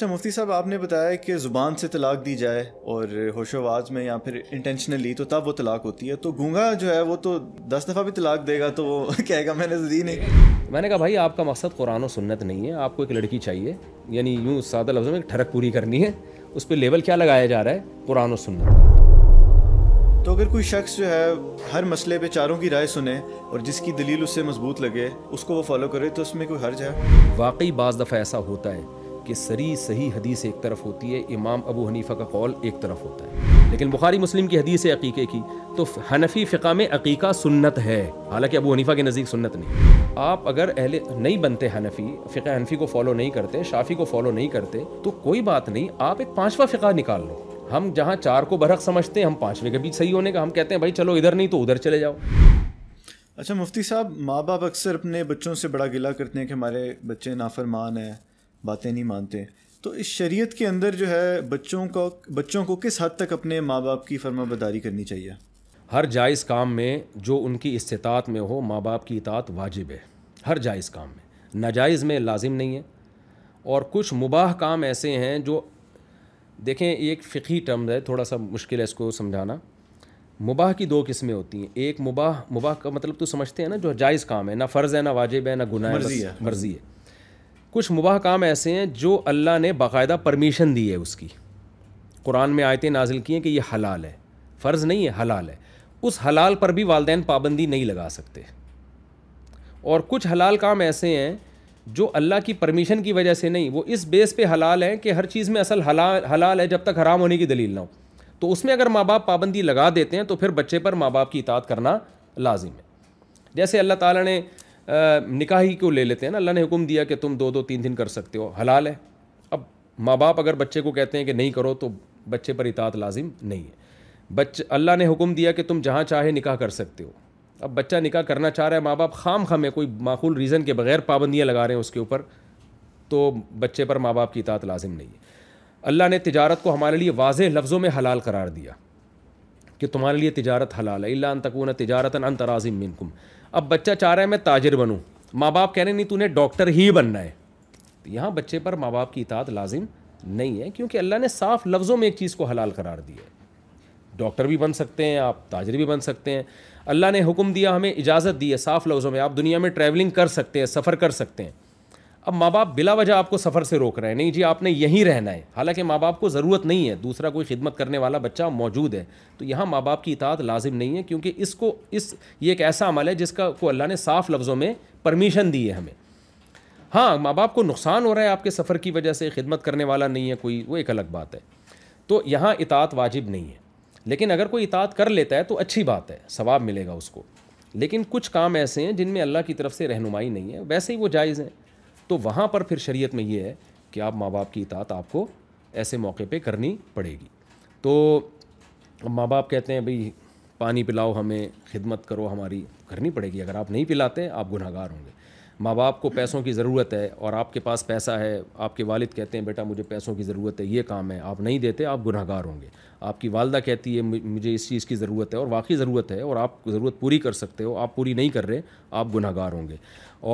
अच्छा मुफ्ती साहब आपने बताया कि ज़ुबान से तलाक दी जाए और होश आवाज़ में या फिर इंटेंशनली तो तब वो तलाक होती है तो गूंगा जो है वो तो दस दफ़ा भी तलाक देगा तो वो कहेगा मैंने तो दी नहीं मैंने कहा भाई आपका मकसद कुरान और सुन्नत नहीं है आपको एक लड़की चाहिए यानी यूँ सादा लफ्ज़ों में ठरक पूरी करनी है उस पर लेवल क्या लगाया जा रहा है कुरान और सुन्नत तो अगर कोई शख्स जो है हर मसले पे चारों की राय सुने और जिसकी दलील उससे मजबूत लगे उसको वो फॉलो करे तो उसमें कोई हर्ज है वाकई बाज़ दफ़ा ऐसा होता है कि सरी सही हदीस एक तरफ होती है इमाम अबू हनीफा का कौल एक तरफ होता है लेकिन बुखारी मुस्लिम की हदीस है अकीके की तो हनफी फ़िका में अकीका सुन्नत है हालांकि अबू हनीफा के नज़दीक सुन्नत नहीं आप अगर अहले नहीं बनते हनफी फ़िका हनफी को फॉलो नहीं करते शाफी को फॉलो नहीं करते तो कोई बात नहीं आप एक पाँचवा फ़िका निकाल लो हम जहाँ चार को बरक समझते हैं हम पाँचवें के बीच सही होने का हम कहते हैं भाई चलो इधर नहीं तो उधर चले जाओ अच्छा मुफ्ती साहब माँ बाप अक्सर अपने बच्चों से बड़ा गिला करते हैं कि हमारे बच्चे नाफरमान हैं बातें नहीं मानते तो इस शरीयत के अंदर जो है बच्चों को बच्चों को किस हद तक अपने माँ बाप की फर्माबदारी करनी चाहिए हर जायज़ काम में जो उनकी इस्तात में हो माँ बाप की इतात वाजिब है हर जायज़ काम में नाजायज़ में लाजिम नहीं है और कुछ मुबाह काम ऐसे हैं जो देखें एक फ़िकी टर्म है थोड़ा सा मुश्किल है इसको समझाना मुबाह की दो किस्में होती हैं एक मुबाह मुबाह का मतलब तो समझते हैं ना जो जायज़ काम है ना फ़र्ज़ है ना वाजिब है ना गुनाह है मर्ज़ी है कुछ मुबाह काम ऐसे हैं जो अल्लाह ने बाकायदा परमीशन दी है उसकी कुरान में आयतें नाजिल की हैं कि ये हलाल है फ़र्ज़ नहीं है हलाल है उस हलाल पर भी वालदेन पाबंदी नहीं लगा सकते और कुछ हलाल काम ऐसे हैं जो अल्लाह की परमिशन की वजह से नहीं वो इस बेस पे हलाल है कि हर चीज़ में असल हलाल हलाल है जब तक हराम होने की दलील ना हो तो उसमें अगर माँ बाप पाबंदी लगा देते हैं तो फिर बच्चे पर माँ बाप की इतात करना लाजिम है जैसे अल्लाह ताला ने निकाह ही क्यों ले लेते हैं ना अल्लाह ने हुक्म दिया कि तुम दो दो तीन दिन कर सकते हो हलाल है अब माँ बाप अगर बच्चे को कहते हैं कि नहीं करो तो बच्चे पर इतात लाजिम नहीं है बच्चे अल्लाह ने हुक्म दिया कि तुम जहाँ चाहे निकाह कर सकते हो अब बच्चा निकाह करना चाह रहा है माँ बाप खाम खाम है कोई माकूल रीज़न के बगैर पाबंदियाँ लगा रहे हैं उसके ऊपर तो बच्चे पर माँ बाप की इतात लाजिम नहीं है अल्लाह ने तजारत को हमारे लिए वाज लफ्ज़ों में हलाल करार दिया कि तुम्हारे लिए तजारत हलाल है इल्ला तकून तजारत अन तराजिम मिनकुम अब बच्चा चाह रहा है मैं ताजिर बनूँ माँ बाप कह रहे नहीं तूने डॉक्टर ही बनना है तो यहाँ बच्चे पर माँ बाप की इतात लाजिम नहीं है क्योंकि अल्लाह ने साफ लफ्ज़ों में एक चीज़ को हलाल करार दिया है डॉक्टर भी बन सकते हैं आप ताजर भी बन सकते हैं अल्लाह ने हुक्म दिया हमें इजाज़त दी है साफ लफ्ज़ों में आप दुनिया में ट्रैवलिंग कर सकते हैं सफ़र कर सकते हैं अब माँ बाप बिला वजह आपको सफ़र से रोक रहे हैं नहीं जी आपने यहीं रहना है हालांकि माँ बाप को ज़रूरत नहीं है दूसरा कोई खिदमत करने वाला बच्चा मौजूद है तो यहाँ माँ बाप की इतात लाजिम नहीं है क्योंकि इसको इस ये एक ऐसा अमल है जिसका को अल्लाह ने साफ़ लफ्ज़ों में परमिशन दी है हमें हाँ माँ बाप को नुकसान हो रहा है आपके सफ़र की वजह से खिदमत करने वाला नहीं है कोई वो एक अलग बात है तो यहाँ इतात वाजिब नहीं है लेकिन अगर कोई इतात कर लेता है तो अच्छी बात है सवाब मिलेगा उसको लेकिन कुछ काम ऐसे हैं जिनमें अल्लाह की तरफ से रहनुमाई नहीं है वैसे ही वो जायज़ हैं तो वहाँ पर फिर शरीयत में ये है कि आप माँ बाप की इतात आपको ऐसे मौके पे करनी पड़ेगी तो माँ बाप कहते हैं भाई पानी पिलाओ हमें खिदमत करो हमारी करनी पड़ेगी अगर आप नहीं पिलाते आप गुनाहगार होंगे माँ बाप को पैसों की ज़रूरत है और आपके पास पैसा है आपके वालिद कहते हैं बेटा मुझे पैसों की ज़रूरत है ये काम है आप नहीं देते आप गुनागार होंगे आपकी वालदा कहती है मुझे इस चीज़ की ज़रूरत है और वाकई ज़रूरत है और आप ज़रूरत पूरी कर सकते हो आप पूरी नहीं कर रहे आप गुनाहगार होंगे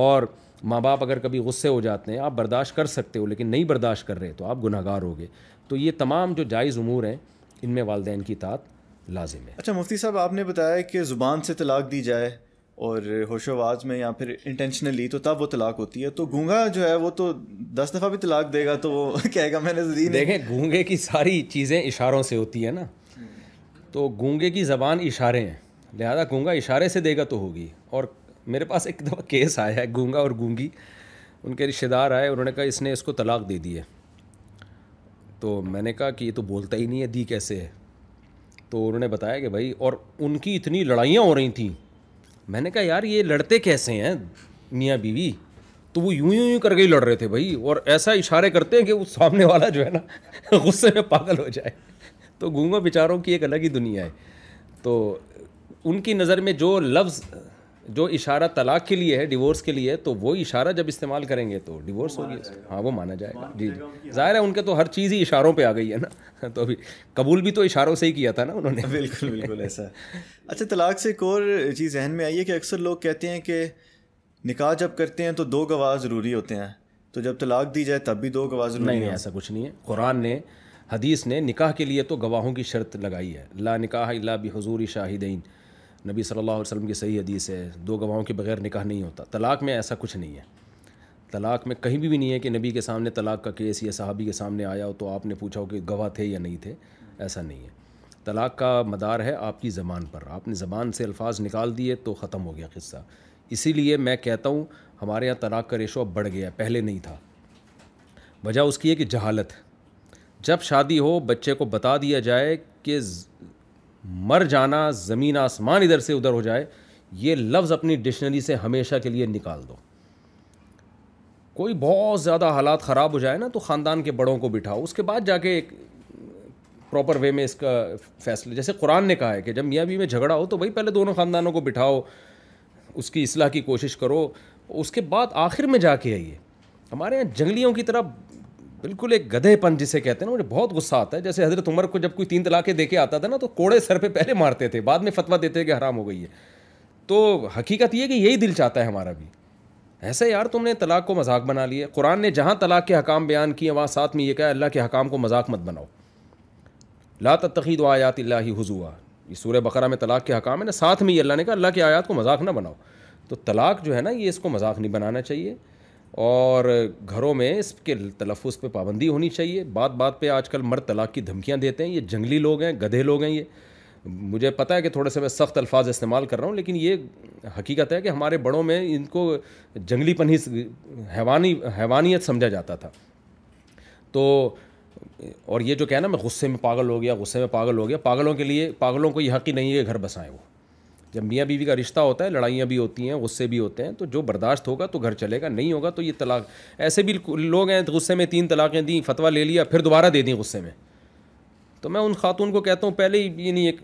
और माँ बाप अगर कभी गुस्से हो जाते हैं आप बर्दाश्त कर सकते हो लेकिन नहीं बर्दाश्त कर रहे तो आप गुनागार हो गए तो ये तमाम जो जायज़ अमूर हैं इनमें वालदेन की तात लाजिम है अच्छा मुफ्ती साहब आपने बताया कि ज़ुबान से तलाक दी जाए और होश में या फिर इंटेंशनली तो तब वो तलाक होती है तो गूंगा जो है वो तो दस दफ़ा भी तलाक देगा तो वो कहेगा मैंने तो दी देखें गूंगे की सारी चीज़ें इशारों से होती है ना हम्म। तो गूंगे की ज़बान इशारे हैं लिहाजा गूंगा इशारे से देगा तो होगी और मेरे पास एक दफ़ा केस आया है गूंगा और गूंगी उनके रिश्तेदार आए उन्होंने कहा इसने इसको तलाक दे दी है तो मैंने कहा कि ये तो बोलता ही नहीं है दी कैसे है तो उन्होंने बताया कि भाई और उनकी इतनी लड़ाइयाँ हो रही थी मैंने कहा यार ये लड़ते कैसे हैं मियाँ बीवी तो वो यूं यूं यूं करके ही लड़ रहे थे भाई और ऐसा इशारे करते हैं कि वो सामने वाला जो है ना गुस्से में पागल हो जाए तो गूंगा बेचारों की एक अलग ही दुनिया है तो उनकी नज़र में जो लफ्ज़ जो इशारा तलाक के लिए है डिवोर्स के लिए है तो वो इशारा जब इस्तेमाल करेंगे तो डिवोर्स होगी हाँ वो माना जाएगा जी जी जाहिर है उनके तो हर चीज़ ही इशारों पे आ गई है ना तो अभी कबूल भी तो इशारों से ही किया था ना उन्होंने बिल्कुल बिल्कुल ऐसा अच्छा तलाक से एक और चीज़ जहन में आई है कि अक्सर लोग कहते हैं कि निकाह जब करते हैं तो दो गवाह ज़रूरी होते हैं तो जब तलाक दी जाए तब भी दो गवाह ज़रूरी नहीं ऐसा कुछ नहीं है कुरान ने हदीस ने निकाह के लिए तो गवाहों की शर्त लगाई है ला निकाह ला बी हजूरी शाहिदीन नबी सल्लल्लाहु अलैहि वसल्लम की सही हदीस है दो गवाहों के बगैर निकाह नहीं होता तलाक में ऐसा कुछ नहीं है तलाक में कहीं भी, भी नहीं है कि नबी के सामने तलाक का केस या साहबी के सामने आया हो तो आपने पूछा हो कि गवाह थे या नहीं थे ऐसा नहीं है तलाक का मदार है आपकी ज़बान पर आपने ज़बान से अल्फाज निकाल दिए तो ख़त्म हो गया किस्सा इसीलिए मैं कहता हूँ हमारे यहाँ तलाक का रेशो अब बढ़ गया पहले नहीं था वजह उसकी है कि जहालत जब शादी हो बच्चे को बता दिया जाए कि मर जाना ज़मीन आसमान इधर से उधर हो जाए ये लफ्ज़ अपनी डिक्शनरी से हमेशा के लिए निकाल दो कोई बहुत ज़्यादा हालात ख़राब हो जाए ना तो ख़ानदान के बड़ों को बिठाओ उसके बाद जाके एक प्रॉपर वे में इसका फैसला जैसे कुरान ने कहा है कि जब मियाँ भी में झगड़ा हो तो भाई पहले दोनों ख़ानदानों को बिठाओ उसकी असलाह की कोशिश करो उसके बाद आखिर में जाके आइए हमारे यहाँ जंगलियों की तरह बिल्कुल एक गधेपन जिसे कहते हैं ना मुझे बहुत गुस्सा आता है जैसे हजरत उमर को जब कोई तीन तलाके दे के आता था ना तो कोड़े सर पे पहले मारते थे बाद में फतवा देते कि हराम हो गई है तो हकीकत ये कि यही दिल चाहता है हमारा भी ऐसे यार तुमने तलाक को मजाक बना लिया कुरान ने जहाँ तलाक के हकाम बयान किए वहाँ साथ में ये कहा अल्लाह के हकाम को मजाक मत बनाओ ला दो आयात अल्ला ही ये सूर्य बकरा में तलाक के हकाम है ना साथ में ही अल्लाह ने कहा अल्लाह के आयात को मजाक ना बनाओ तो तलाक जो है ना ये इसको मजाक नहीं बनाना चाहिए और घरों में इसके तलफ़ पे पाबंदी होनी चाहिए बात बात पे आजकल मर्द तलाक की धमकियाँ देते हैं ये जंगली लोग हैं गधे लोग हैं ये मुझे पता है कि थोड़े से मैं सख्त अल्फाज इस्तेमाल कर रहा हूँ लेकिन ये हकीकत है कि हमारे बड़ों में इनको जंगली ही हैवानी हैवानियत समझा जाता था तो और ये जो कहना मैं गुस्से में पागल हो गया गुस्से में पागल हो गया पागलों के लिए पागलों को ये हक़ ही नहीं है घर बसाएं वो जब मियाँ बीवी का रिश्ता होता है लड़ाइयाँ भी होती हैं गुस्से भी होते हैं तो जो बर्दाश्त होगा तो घर चलेगा नहीं होगा तो ये तलाक ऐसे भी लोग हैं गुस्से में तीन तलाक़ें दी फतवा ले लिया फिर दोबारा दे दी गुस्से में तो मैं उन खातून को कहता हूँ पहले ही ये नहीं एक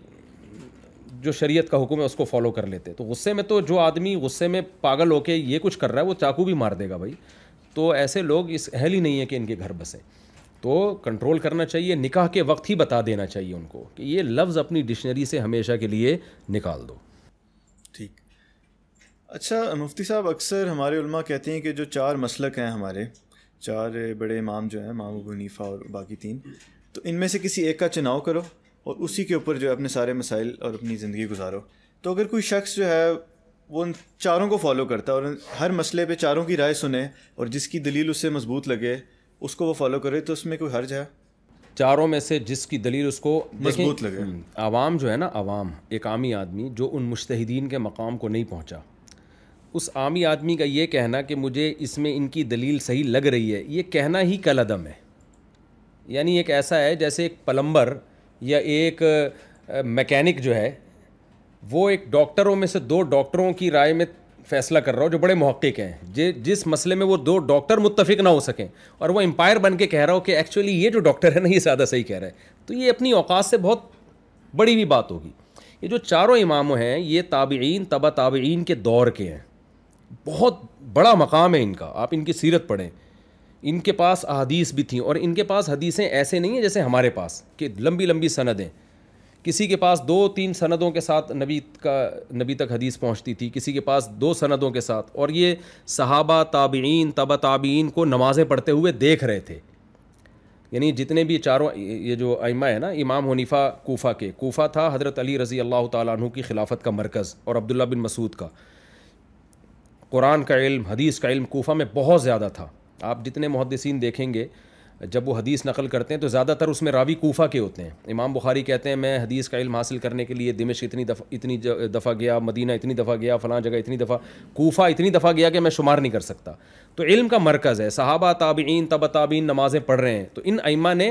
जो शरीयत का हुक्म है उसको फॉलो कर लेते तो गुस्से में तो जो आदमी गुस्से में पागल होके ये कुछ कर रहा है वो चाकू भी मार देगा भाई तो ऐसे लोग इस अहल ही नहीं है कि इनके घर बसें तो कंट्रोल करना चाहिए निकाह के वक्त ही बता देना चाहिए उनको कि ये लफ्ज़ अपनी डिक्शनरी से हमेशा के लिए निकाल दो अच्छा मुफ्ती साहब अक्सर हमारे उलमा कहते हैं कि जो चार मसलक हैं हमारे चार बड़े इमाम जो हैं इमाम अबू हनीफा और बाकी तीन तो इनमें से किसी एक का चुनाव करो और उसी के ऊपर जो है अपने सारे मसाइल और अपनी ज़िंदगी गुजारो तो अगर कोई शख्स जो है वो उन चारों को फॉलो करता है और हर मसले पे चारों की राय सुने और जिसकी दलील उससे मजबूत लगे उसको वो फॉलो करे तो उसमें कोई हर्ज है चारों में से जिसकी दलील उसको मजबूत लगे हम्म, आवाम जो है ना आवाम एक आमी आदमी जो उन मुश्तिन के मकाम को नहीं पहुँचा उस आमी आदमी का ये कहना कि मुझे इसमें इनकी दलील सही लग रही है ये कहना ही कल अदम है यानी एक ऐसा है जैसे एक पलम्बर या एक मैकेनिक जो है वो एक डॉक्टरों में से दो डॉक्टरों की राय में फैसला कर रहा हो जो बड़े महक्क हैं जे जिस मसले में वो दो डॉक्टर मुतफिक ना हो सकें और वो एम्पायर बन के कह रहा हो कि एक्चुअली ये जो डॉक्टर है ना ये ज़्यादा सही कह रहा है तो ये अपनी औकात से बहुत बड़ी भी बात होगी ये जो चारों इमाम हैं ये ताबीन तबा ताबीन के दौर के हैं बहुत बड़ा मकाम है इनका आप इनकी सीरत पढ़ें इनके पास अदीस भी थी और इनके पास हदीसें ऐसे नहीं हैं जैसे हमारे पास कि लंबी लंबी सनदें किसी के पास दो तीन सनदों के साथ नबी का नबी तक हदीस पहुंचती थी किसी के पास दो सनदों के साथ और ये सहाबा ताबीन तबा ताबीन को नमाज़ें पढ़ते हुए देख रहे थे यानी जितने भी चारों ये जो आइमा है ना इमाम हनीफा कोफ़ा के कोफ़ा था हज़रत अली रज़ी अल्लाह तु की खिलाफत का मरकज़ और अब्दुल्ला बिन मसूद का कुरान का इल्म हदीस का इल्म कोफा में बहुत ज़्यादा था आप जितने मुहदसिन देखेंगे जब वो हदीस नकल करते हैं तो ज़्यादातर उसमें रावी कोफा के होते हैं इमाम बुखारी कहते हैं मैं हदीस का इल्म हासिल करने के लिए दिमश इतनी दफ़ा इतनी दफ़ा गया मदीना इतनी दफ़ा गया फ़लाँ जगह इतनी दफ़ा कोफा इतनी दफ़ा गया कि मैं शुमार नहीं कर सकता तो इल्म का मरकज़ है सहाबा ताबीन तब ताबीन नमाज़ें पढ़ रहे हैं तो इन अइमा ने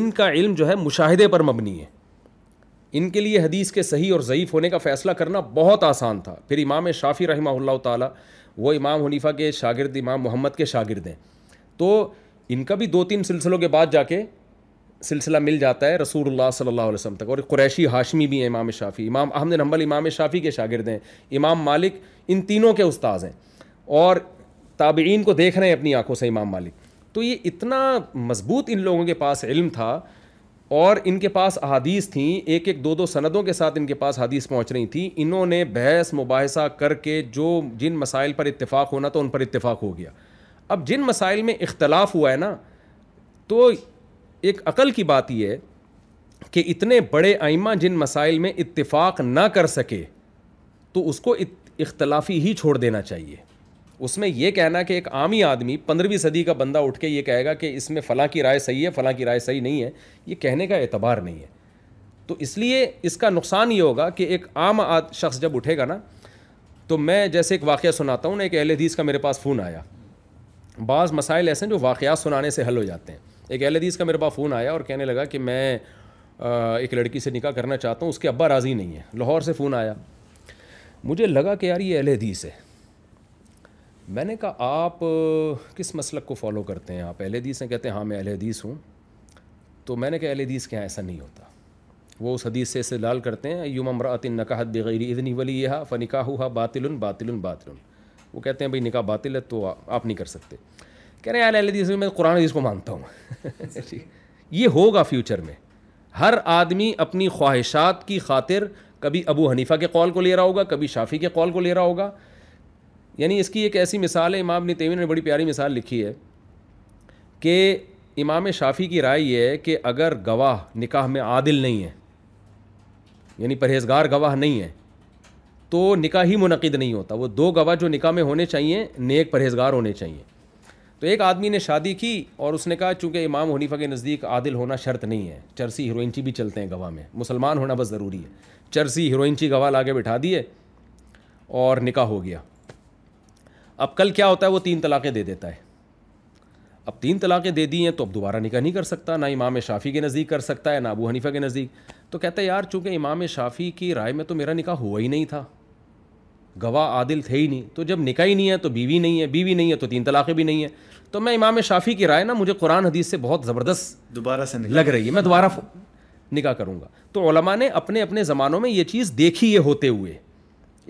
इनका इल्म जो है मुशाहदे पर मबनी है इनके लिए हदीस के सही और ज़यीफ़ होने का फ़ैसला करना बहुत आसान था फिर इमाम शाफ़ी रही ताली वो इमाम हनीफा के शागिर्द इमाम मोहम्मद के शागिर्द हैं तो इनका भी दो तीन सिलसिलों के बाद जाके सिलसिला मिल जाता है रसूल सल्ला वसम तक और कुरैशी हाशमी भी हैं इमाम शाफ़ी इमाम अहमद नंबल इमाम शाफ़ी के शागिर्द हैं इमाम मालिक इन तीनों के उस्ताद हैं और ताबीन को देख रहे हैं अपनी आंखों से इमाम मालिक तो ये इतना मजबूत इन लोगों के पास इल्म था और इनके पास अदीस थी एक एक दो दो सनदों के साथ इनके पास हदीस पहुँच रही थी इन्होंने बहस मुबासा करके जो जिन मसाइल पर इतफ़ाक़ होना तो उन पर इतफ़ाक़ हो गया अब जिन मसाइल में इख्तलाफ हुआ है ना तो एक अकल की बात यह है कि इतने बड़े आइमा जिन मसाइल में इतफ़ाक़ ना कर सके तो उसको इख्तलाफी ही छोड़ देना चाहिए उसमें यह कहना कि एक आम ही आदमी पंद्रहवीं सदी का बंदा उठ के ये कहेगा कि इसमें फ़लाँ की राय सही है फ़लाँ की राय सही नहीं है ये कहने का एतबार नहीं है तो इसलिए इसका नुकसान ये होगा कि एक आम शख्स जब उठेगा ना तो मैं जैसे एक वाक़ सुनाता हूँ ना एक अहल हदीस का मेरे पास फ़ोन आया बाज़ मसाइल ऐसे हैं जो वाक़ात सुनाने से हल हो जाते हैं एक अहल हदीस का मेरे पास फ़ोन आया और कहने लगा कि मैं एक लड़की से निकाह करना चाहता हूँ उसके अब्बा राज़ी नहीं है लाहौर से फ़ोन आया मुझे लगा कि यार ये एहल हदीस है मैंने कहा आप किस मसलक को फॉलो करते हैं आप अहल हदीस हैं कहते हैं हाँ मैं अहल हदीस हूँ तो मैंने कहा अहल हदीस के यहाँ ऐसा नहीं होता वो उस हदीस से लाल करते हैं यूम अमरात नकाहत बगैर इदनी वली यहा फ़निका हुआ बातिल बातिल बातिल वो कहते हैं भाई निकाह बातिल है तो आप नहीं कर सकते कह रहे हैं अहल हदीस में मैं कुरान हदीस को मानता हूँ ये होगा फ्यूचर में हर आदमी अपनी ख्वाहिशात की खातिर कभी अबू हनीफ़ा के कॉल को ले रहा होगा कभी शाफ़ी के कॉल को ले रहा होगा यानी इसकी एक ऐसी मिसाल है इमाम नितेमिन ने बड़ी प्यारी मिसाल लिखी है कि इमाम शाफ़ी की राय ये है कि अगर गवाह निकाह में आदिल नहीं है यानी परहेजगार गवाह नहीं है तो निकाह ही मुनद नहीं होता वो दो गवाह जो निकाह में होने चाहिए नेक परहेजगार होने चाहिए तो एक आदमी ने शादी की और उसने कहा चूँकि इमाम हनीफा के नज़दीक आदिल होना शर्त नहीं है चरसी हीरोइनची भी चलते हैं गवाह में मुसलमान होना बस ज़रूरी है चरसी हिरोइनची गवाह ला के बिठा दिए और निकाह हो गया अब कल क्या होता है वो तीन तलाक़ें दे देता है अब तीन तलाक़ें दे दी हैं तो अब दोबारा निकाह नहीं कर सकता ना इमाम शाफ़ी के नज़दीक कर सकता है ना अबू हनीफ़ा के नज़दीक तो कहता है यार चूँकि इमाम शाफ़ी की राय में तो मेरा निकाह हुआ ही नहीं था गवाह आदिल थे ही नहीं तो जब निकाह ही नहीं है तो बीवी नहीं है बीवी नहीं है तो तीन तलाक़ें भी नहीं है तो मैं इमाम शाफ़ी की राय ना मुझे कुरान हदीस से बहुत ज़बरदस्त दोबारा से लग रही है मैं दोबारा निकाह करूँगा तो ने अपने अपने ज़मानों में ये चीज़ देखी है होते हुए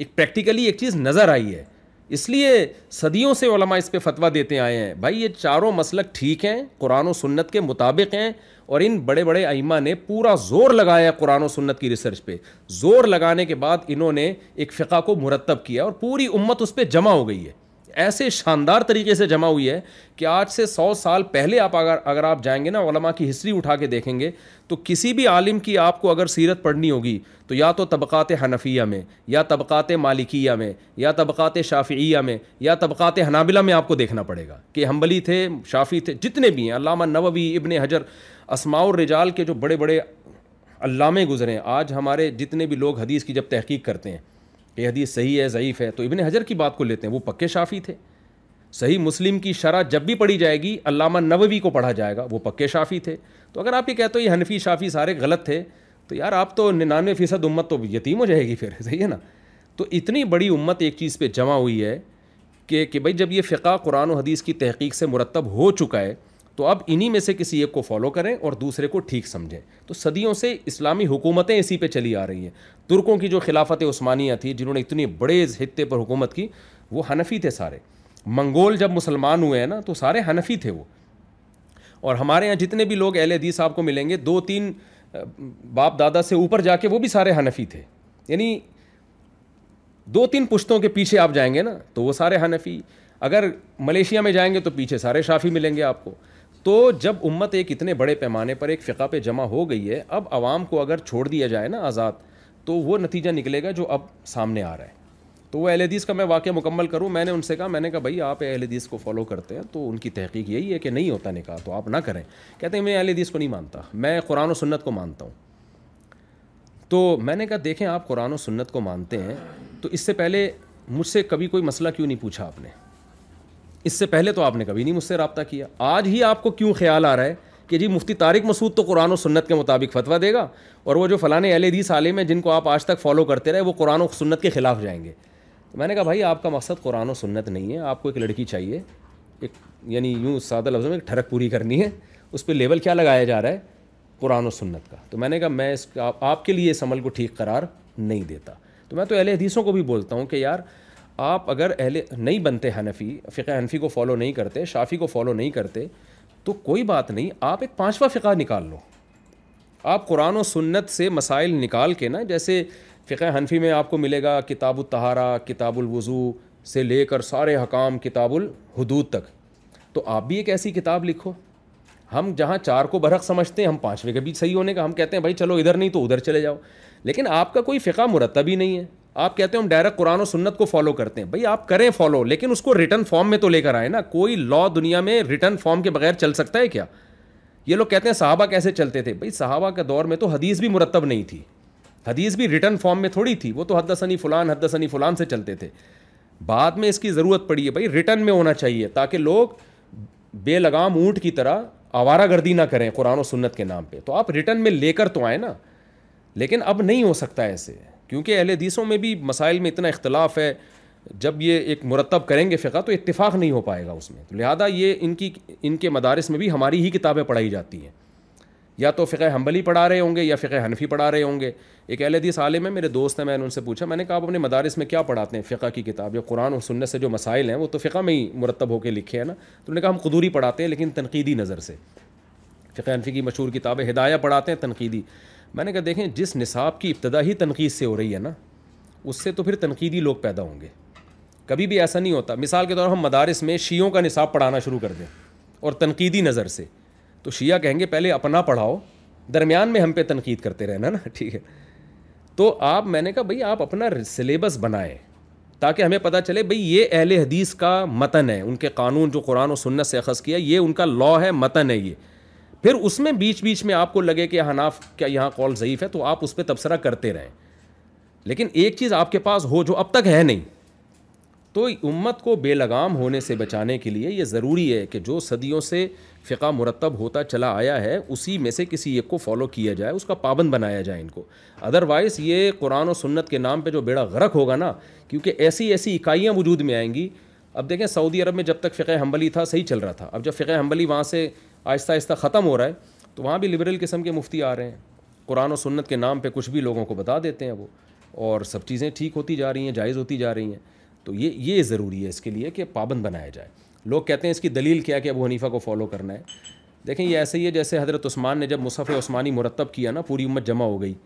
एक प्रैक्टिकली एक चीज़ नज़र आई है इसलिए सदियों से ओलमा इस पर फतवा देते आए हैं भाई ये चारों मसलक ठीक हैं कुरान और सुन्नत के मुताबिक हैं और इन बड़े बड़े आइमा ने पूरा जोर लगाया कुरान और सुन्नत की रिसर्च पे जोर लगाने के बाद इन्होंने एक फ़िका को मुरतब किया और पूरी उम्मत उस पर जमा हो गई है ऐसे शानदार तरीके से जमा हुई है कि आज से सौ साल पहले आप अगर अगर आप जाएंगे ना ओलमा की हिस्ट्री उठा के देखेंगे तो किसी भी आलिम की आपको अगर सीरत पढ़नी होगी तो या तो तबक़ात हनफिया में या तबक़ात मालिकिया में या तबक़ात शाफिया में या तबक़ात हनाबिला में आपको देखना पड़ेगा कि हम्बली थे शाफ़ी थे जितने भी हैं अलामा नववी इबन हजर असमाउर रिजाल के जो बड़े बड़े अलामे गुज़रे आज हमारे जितने भी लोग हदीस की जब तहकीक करते हैं ये हदीस सही है ज़यीफ़ है तो इबन हजर की बात को लेते हैं वो पक्के शाफ़ी थे सही मुस्लिम की शरह जब भी पढ़ी जाएगी अलामा नबवी को पढ़ा जाएगा वो पक्के शाफ़ी थे तो अगर आप ये कहते हो ये हनफी शाफ़ी सारे गलत थे तो यार आप तो निन्यानवे फ़ीसद उम्मत तो यतीम हो जाएगी फिर सही है ना तो इतनी बड़ी उम्मत एक चीज़ पर जमा हुई है कि कि भाई जब ये फ़िका कुरान और हदीस की तहकीक से मुरतब हो चुका है तो अब इन्हीं में से किसी एक को फॉलो करें और दूसरे को ठीक समझें तो सदियों से इस्लामी हुकूमतें इसी पे चली आ रही हैं तुर्कों की जो खिलाफत उस्मानिया थी जिन्होंने इतने बड़े हित्ते पर हुकूमत की वो हनफी थे सारे मंगोल जब मुसलमान हुए हैं ना तो सारे हनफी थे वो और हमारे यहाँ जितने भी लोग अहल हदीस आपको मिलेंगे दो तीन बाप दादा से ऊपर जाके वो भी सारे हनफी थे यानी दो तीन पुश्तों के पीछे आप जाएंगे ना तो वो सारे हनफी अगर मलेशिया में जाएंगे तो पीछे सारे शाफ़ी मिलेंगे आपको तो जब उम्मत एक इतने बड़े पैमाने पर एक फ़िका पे जमा हो गई है अब आवाम को अगर छोड़ दिया जाए ना आज़ाद तो वो नतीजा निकलेगा जो अब सामने आ रहा है तो वह वो हदीस का मैं वाक्य मुकम्मल करूँ मैंने उनसे कहा मैंने कहा भाई आप अहलदीस को फॉलो करते हैं तो उनकी तहकीक यही है कि नहीं होता निका तो आप ना करें कहते हैं मैं अहलदीस को नहीं मानता मैं कुरान सन्नत को मानता हूँ तो मैंने कहा देखें आप कुरान और को मानते हैं तो इससे पहले मुझसे कभी कोई मसला क्यों नहीं पूछा आपने इससे पहले तो आपने कभी नहीं मुझसे रबता किया आज ही आपको क्यों ख्याल आ रहा है कि जी मुफ्ती तारिक मसूद तो कुरान और सुन्नत के मुताबिक फतवा देगा और वो जो फलाने एल हदीस साले है जिनको आप आज तक फॉलो करते रहे वो कुरान और सुन्नत के ख़िलाफ़ जाएंगे तो मैंने कहा भाई आपका मकसद कुरान और सुन्नत नहीं है आपको एक लड़की चाहिए एक यानी यूँ सादा लफ्ज़ों में एक ठरक पूरी करनी है उस पर लेवल क्या लगाया जा रहा है कुरान और सुन्नत का तो मैंने कहा मैं इस आप, आपके लिए इस अमल को ठीक करार नहीं देता तो मैं तो अहले हदीसों को भी बोलता हूँ कि यार आप अगर अहले नहीं बनते हनफी फ़िका हनफी को फॉलो नहीं करते शाफ़ी को फॉलो नहीं करते तो कोई बात नहीं आप एक पाँचवा फ़िका निकाल लो आप कुरान और सुन्नत से मसाइल निकाल के ना जैसे फ़िका हनफी में आपको मिलेगा किताबुल तहारा किताबुल वज़ू से लेकर सारे हकाम किताबुल हदूद तक तो आप भी एक ऐसी किताब लिखो हम जहाँ चार को बरहक समझते हैं हम पाँचवें के बीच सही होने का हम कहते हैं भाई चलो इधर नहीं तो उधर चले जाओ लेकिन आपका कोई फ़िका मुरतब ही नहीं है आप कहते हो हम डायरेक्ट कुरान और सुन्नत को फॉलो करते हैं भाई आप करें फॉलो लेकिन उसको रिटर्न फॉर्म में तो लेकर आए ना कोई लॉ दुनिया में रिटर्न फॉर्म के बगैर चल सकता है क्या ये लोग कहते हैं साहबा कैसे चलते थे भाई साहबा के दौर में तो हदीस भी मुरतब नहीं थी हदीस भी रिटर्न फॉर्म में थोड़ी थी वो तो हदसनी फ़ुलान हदसनी फ़लान से चलते थे बाद में इसकी ज़रूरत पड़ी है भाई रिटर्न में होना चाहिए ताकि लोग बेलगाम ऊँट की तरह आवारा गर्दी ना करें कुरान और सुन्नत के नाम पर तो आप रिटर्न में लेकर तो आए ना लेकिन अब नहीं हो सकता ऐसे क्योंकि अहल हदीसों में भी मसाइल में इतना इख्तलाफ है जब ये एक मुरतब करेंगे फ़िका तो इतफ़ाक़ नहीं हो पाएगा उसमें तो लिहाजा ये इनकी इनके मदारस में भी हमारी ही किताबें पढ़ाई जाती हैं या तो फ़िक़ हम्बली पढ़ा रहे होंगे या फ़िक़ हनफी पढ़ा रहे होंगे एक अहल हदीस आलम है मेरे दोस्त हैं मैंने उनसे पूछा मैंने कहा आप अपने मदारस में क्या पढ़ाते हैं फ़िक़ा की किताब या कुरान और सुन्नत से जो मसाइल हैं वो तो फ़िक़ा में ही मुरतब होकर लिखे हैं ना तो उन्होंने कहा हम कदूरी पढ़ाते हैं लेकिन तनकीदी नज़र से फ़िक़ हनफी की मशहूर किताबें हिदाया पढ़ाते हैं तनकीदी मैंने कहा देखें जिस निसाब की इब्तदा ही तनकीद से हो रही है ना उससे तो फिर तनकीदी लोग पैदा होंगे कभी भी ऐसा नहीं होता मिसाल के तौर हम मदारस में शीयों का निसाब पढ़ाना शुरू कर दें और तनकीदी नज़र से तो शिया कहेंगे पहले अपना पढ़ाओ दरमियान में हम पे तनकीद करते रहना ना ठीक है तो आप मैंने कहा भाई आप अपना सिलेबस बनाएं ताकि हमें पता चले भाई ये अहल हदीस का मतन है उनके कानून जो कुरान और सुन्नत से अखज़ किया ये उनका लॉ है मतन है ये फिर उसमें बीच बीच में आपको लगे कि हनाफ हाँ, क्या यहाँ कॉल ज़यीफ़ है तो आप उस पर तबसरा करते रहें लेकिन एक चीज़ आपके पास हो जो अब तक है नहीं तो उम्मत को बेलगाम होने से बचाने के लिए ये ज़रूरी है कि जो सदियों से फ़िका मुरतब होता चला आया है उसी में से किसी एक को फॉलो किया जाए उसका पाबंद बनाया जाए इनको अदरवाइज़ ये कुरान और सुन्नत के नाम पे जो बेड़ा गरक होगा ना क्योंकि ऐसी ऐसी इकाइयाँ वजूद में आएंगी अब देखें सऊदी अरब में जब तक फ़िक हम्बली था सही चल रहा था अब जब फ़िक हम्बली वहाँ से आहिस्ता आहिस्ता ख़त्म हो रहा है तो वहाँ भी लिबरल किस्म के मुफ्ती आ रहे हैं कुरान और सुन्नत के नाम पे कुछ भी लोगों को बता देते हैं वो और सब चीज़ें ठीक होती जा रही हैं जायज़ होती जा रही हैं तो ये ये ज़रूरी है इसके लिए कि पाबंद बनाया जाए लोग कहते हैं इसकी दलील क्या कि अब हनीफ़ा को फॉलो करना है देखें ये ऐसे ही है जैसे हज़रत उस्मान ने जब मुसफ़ ओस्मानी मुरतब किया ना पूरी उम्मत जमा हो गई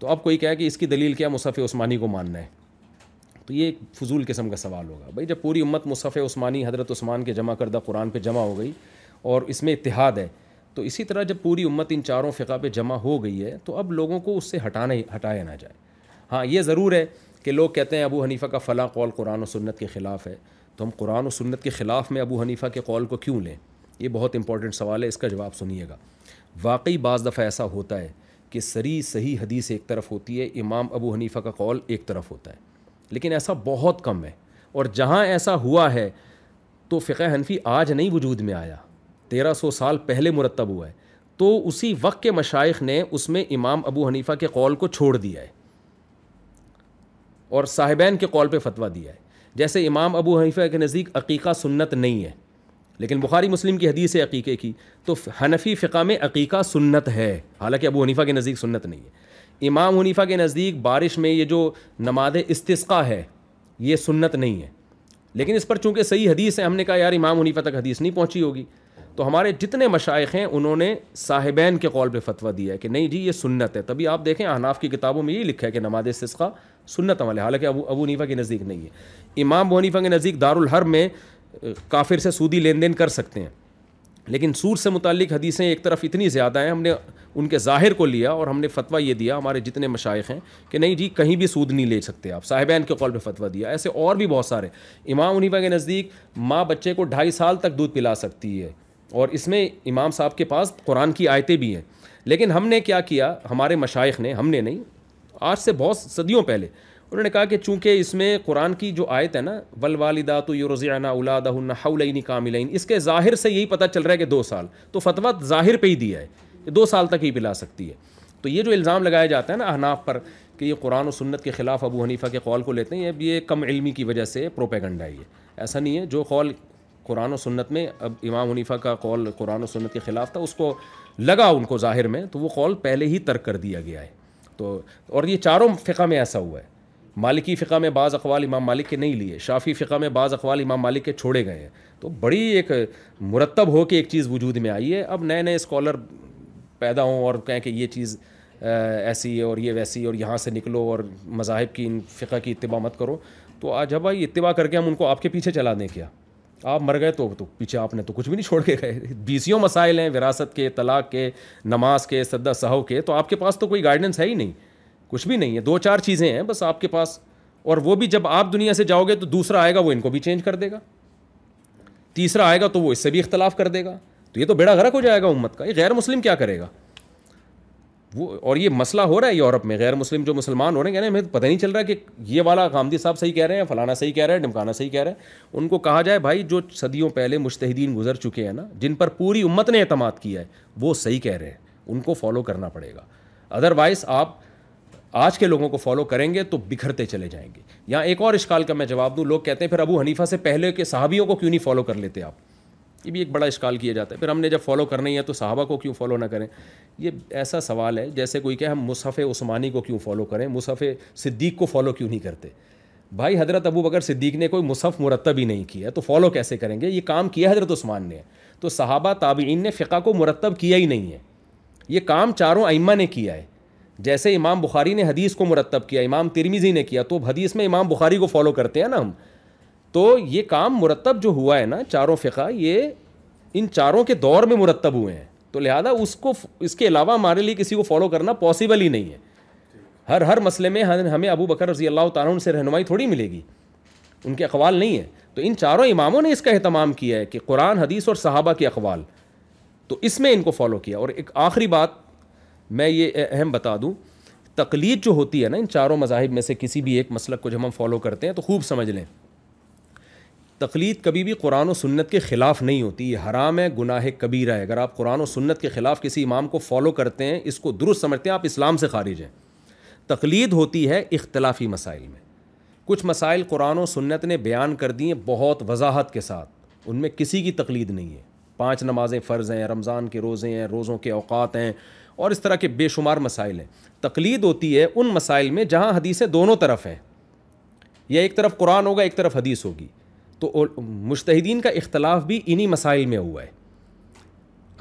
तो अब कोई कहे कि इसकी दलील क्या मुसफ़ उस्मानी को मानना है तो ये एक फजूल किस्म का सवाल होगा भाई जब पूरी उम्मत मुसफ़ उस्मानी हज़रत उस्मान के जमा करदा कुरान पर जमा हो गई और इसमें इतिहाद है तो इसी तरह जब पूरी उम्मत इन चारों फ़िका पे जमा हो गई है तो अब लोगों को उससे हटाना हटाया ना जाए हाँ ये ज़रूर है कि लोग कहते हैं अबू हनीफ़ा का फ़ला कौल कुरान और सुन्नत के ख़िलाफ़ है तो हम कुरान और सुन्नत के ख़िलाफ़ में अबू हनीफ़ा के कौल को क्यों लें ये बहुत इंपॉर्टेंट सवाल है इसका जवाब सुनिएगा वाकई बज़ दफ़ा ऐसा होता है कि सरी सही हदीस एक तरफ होती है इमाम अबू हनीफ़ा का कौल एक तरफ होता है लेकिन ऐसा बहुत कम है और जहाँ ऐसा हुआ है तो फ़िका हनफी आज नहीं वजूद में आया तेरह सौ साल पहले मुरतब हुआ है तो उसी वक्त के मशाइ ने उसमें इमाम अबू हनीफ़ा के कौल को छोड़ दिया है और साहिबान के कौल पर फतवा दिया है जैसे इमाम अबू हनीफ़ा के नज़दीक अकीक़ा सुन्नत नहीं है लेकिन बुखारी मुस्लिम की हदीस है अकीक़े की तो हनफी फ़िका में अकीक़ा सुन्नत है हालांकि अबू हनीफ़ा के नज़दीक सुन्नत नहीं है इमाम हनीफ़ा के नज़दीक बारिश में ये जो नमाज इस्ता है ये सुन्नत नहीं है लेकिन इस पर चूँकि सही हदीस है हमने कहा यार इमाम हनीफ़ा तक हदीस नहीं पहुँची होगी तो हमारे जितने मशाइ हैं उन्होंने साहिबैन के कौल पर फतवा दिया है कि नहीं जी ये सुन्नत है तभी आप देखें अनाफ की किताबों में ये लिखा है कि नमाज सिस्का सुन्नत अमल है हालांकि अब अबू नीफा के नज़दीक नहीं है इमाम वनीफा के नज़दीक दारुल हर में काफिर से सूदी लेन देन कर सकते हैं लेकिन सूर से मुतलिक हदीसें एक तरफ इतनी ज़्यादा हैं हमने उनके ज़ाहिर को लिया और हमने फतवा ये दिया हमारे जितने मशाइ हैं कि नहीं जी कहीं भी सूद नहीं ले सकते आप साहिबान के कौल पर फतवा दिया ऐसे और भी बहुत सारे इमाम उनीवा के नज़दीक माँ बच्चे को ढाई साल तक दूध पिला सकती है और इसमें इमाम साहब के पास कुरान की आयतें भी हैं लेकिन हमने क्या किया हमारे मशाइ ने हमने नहीं आज से बहुत सदियों पहले उन्होंने कहा कि चूँकि इसमें कुरान की जो आयत है ना वल वालदा तो योरजाना उलादन हौलैन कामिलैन इसके ज़ाहिर से यही पता चल रहा है कि दो साल तो फतवा ज़ाहिर पे ही दिया है दो साल तक ही पिला सकती है तो ये जो इल्ज़ाम लगाया जाता है ना अहनाफ पर कि ये कुरान और सुन्नत के ख़िलाफ़ अबू हनीफ़ा के कौल को लेते हैं अब ये कम इलमी की वजह से प्रोपेगंडा है ये ऐसा नहीं है जो कौल कुरान और सुन्नत में अब इमाम मुनीफा का कौल कुरान और सुन्नत के ख़िलाफ़ था उसको लगा उनको ज़ाहिर में तो वो कौल पहले ही तर्क कर दिया गया है तो और ये चारों फ़िका में ऐसा हुआ है मालिकी फ़िका में बाज़ अकवाल इमाम मालिक के नहीं लिए शाफ़ी फ़िका में बाज़ अकवाल इमाम मालिक के छोड़े गए हैं तो बड़ी एक मुरतब हो के एक चीज़ वजूद में आई है अब नए नए स्कॉलर पैदा हों और कहें कि ये चीज़ ऐसी है और ये वैसी और यहाँ से निकलो और मज़ाहब की इन फ़िका की इतबा मत करो तो आज भाई इतबा करके हम उनको आपके पीछे चला दें क्या आप मर गए तो तो पीछे आपने तो कुछ भी नहीं छोड़ के गए बीसियों मसाइल हैं विरासत के तलाक के नमाज के सद्दा सहव के तो आपके पास तो कोई गाइडेंस है ही नहीं कुछ भी नहीं है दो चार चीज़ें हैं बस आपके पास और वो भी जब आप दुनिया से जाओगे तो दूसरा आएगा वो इनको भी चेंज कर देगा तीसरा आएगा तो वो इससे भी इख्तलाफ कर देगा तो ये तो बेड़ा गर्क हो जाएगा उम्मत का ये गैर मुस्लिम क्या करेगा वो और ये मसला हो रहा है यूरोप में गैर मुस्लिम जो मुसलमान हो रहे हैं कह रहे हैं हमें तो पता नहीं चल रहा कि ये वाला गांधी साहब सही कह रहे हैं फलाना सही कह रहा है ढमकाना सही कह रहा है उनको कहा जाए भाई जो सदियों पहले मुश्तदीन गुजर चुके हैं ना जिन पर पूरी उम्मत ने अतमाद किया है वो सही कह रहे हैं उनको फॉलो करना पड़ेगा अदरवाइज़ आप आज के लोगों को फॉलो करेंगे तो बिखरते चले जाएंगे यहाँ एक और इश्काल का मैं जवाब दूँ लोग कहते हैं फिर अबू हनीफा से पहले के सहाबियों को क्यों नहीं फॉलो कर लेते आप ये भी एक बड़ा इश्काल किया जाता है फिर हमने जब फॉलो करना ही है तो साहबा को क्यों फॉलो ना करें ये ऐसा सवाल है जैसे कोई कहे हम मुसफ़ उस्मानी को क्यों फॉलो करें मुसफ़ सिद्दीक को फॉलो क्यों नहीं करते भाई हज़रत अबू बकर सिद्दीक ने कोई मुसफ़ मुरतब ही नहीं किया तो फॉलो कैसे करेंगे ये काम किया हज़रत उस्मान ने तो साहबा ताबीन ने फ़िका को मुरतब किया ही नहीं है ये काम चारों आइमा ने किया है जैसे इमाम बुखारी ने हदीस को मुरतब किया इमाम तिरमिज़ी ने किया तो हदीस में इमाम बुखारी को फॉलो करते हैं ना हम तो ये काम मुरतब जो हुआ है ना चारों फ़िका ये इन चारों के दौर में मुरतब हुए हैं तो लिहाजा उसको इसके अलावा हमारे लिए किसी को फॉलो करना पॉसिबल ही नहीं है हर हर मसले में हमें अबू बकर रजी अल्लाह तारा से रहनुमाई थोड़ी मिलेगी उनके अखवाल नहीं है तो इन चारों इमामों ने इसका अहतमाम किया है कि कुरान हदीस और साहबा के अखवाल तो इसमें इनको फॉलो किया और एक आखिरी बात मैं ये अहम बता दूँ तकलीद जो होती है ना इन चारों मजाहब में से किसी भी एक मसल को जब हम फॉलो करते हैं तो खूब समझ लें तकलीद कभी भी कुरान और सुन्नत के ख़िलाफ़ नहीं होती ये हराम है गुनाह कबीरा है अगर आप कुरान और सुन्नत के ख़िलाफ़ किसी इमाम को फॉलो करते हैं इसको दुरुस्त समझते हैं आप इस्लाम से खारिज हैं तकलीद होती है इख्तलाफी मसाइल में कुछ मसाइल कुरान और सुन्नत ने बयान कर दिए बहुत वजाहत के साथ उनमें किसी की तकलीद नहीं है पाँच नमाज़ें फ़र्ज़ हैं रमज़ान के रोज़े हैं रोज़ों के अवकात हैं और इस तरह के बेशुमार मसाइल हैं तकलीद होती है उन मसाइल में जहाँ हदीसें दोनों तरफ हैं या एक तरफ कुरान होगा एक तरफ हदीस होगी तो मुश्तदीन का इख्तलाफ भी इन्हीं मसाइल में हुआ है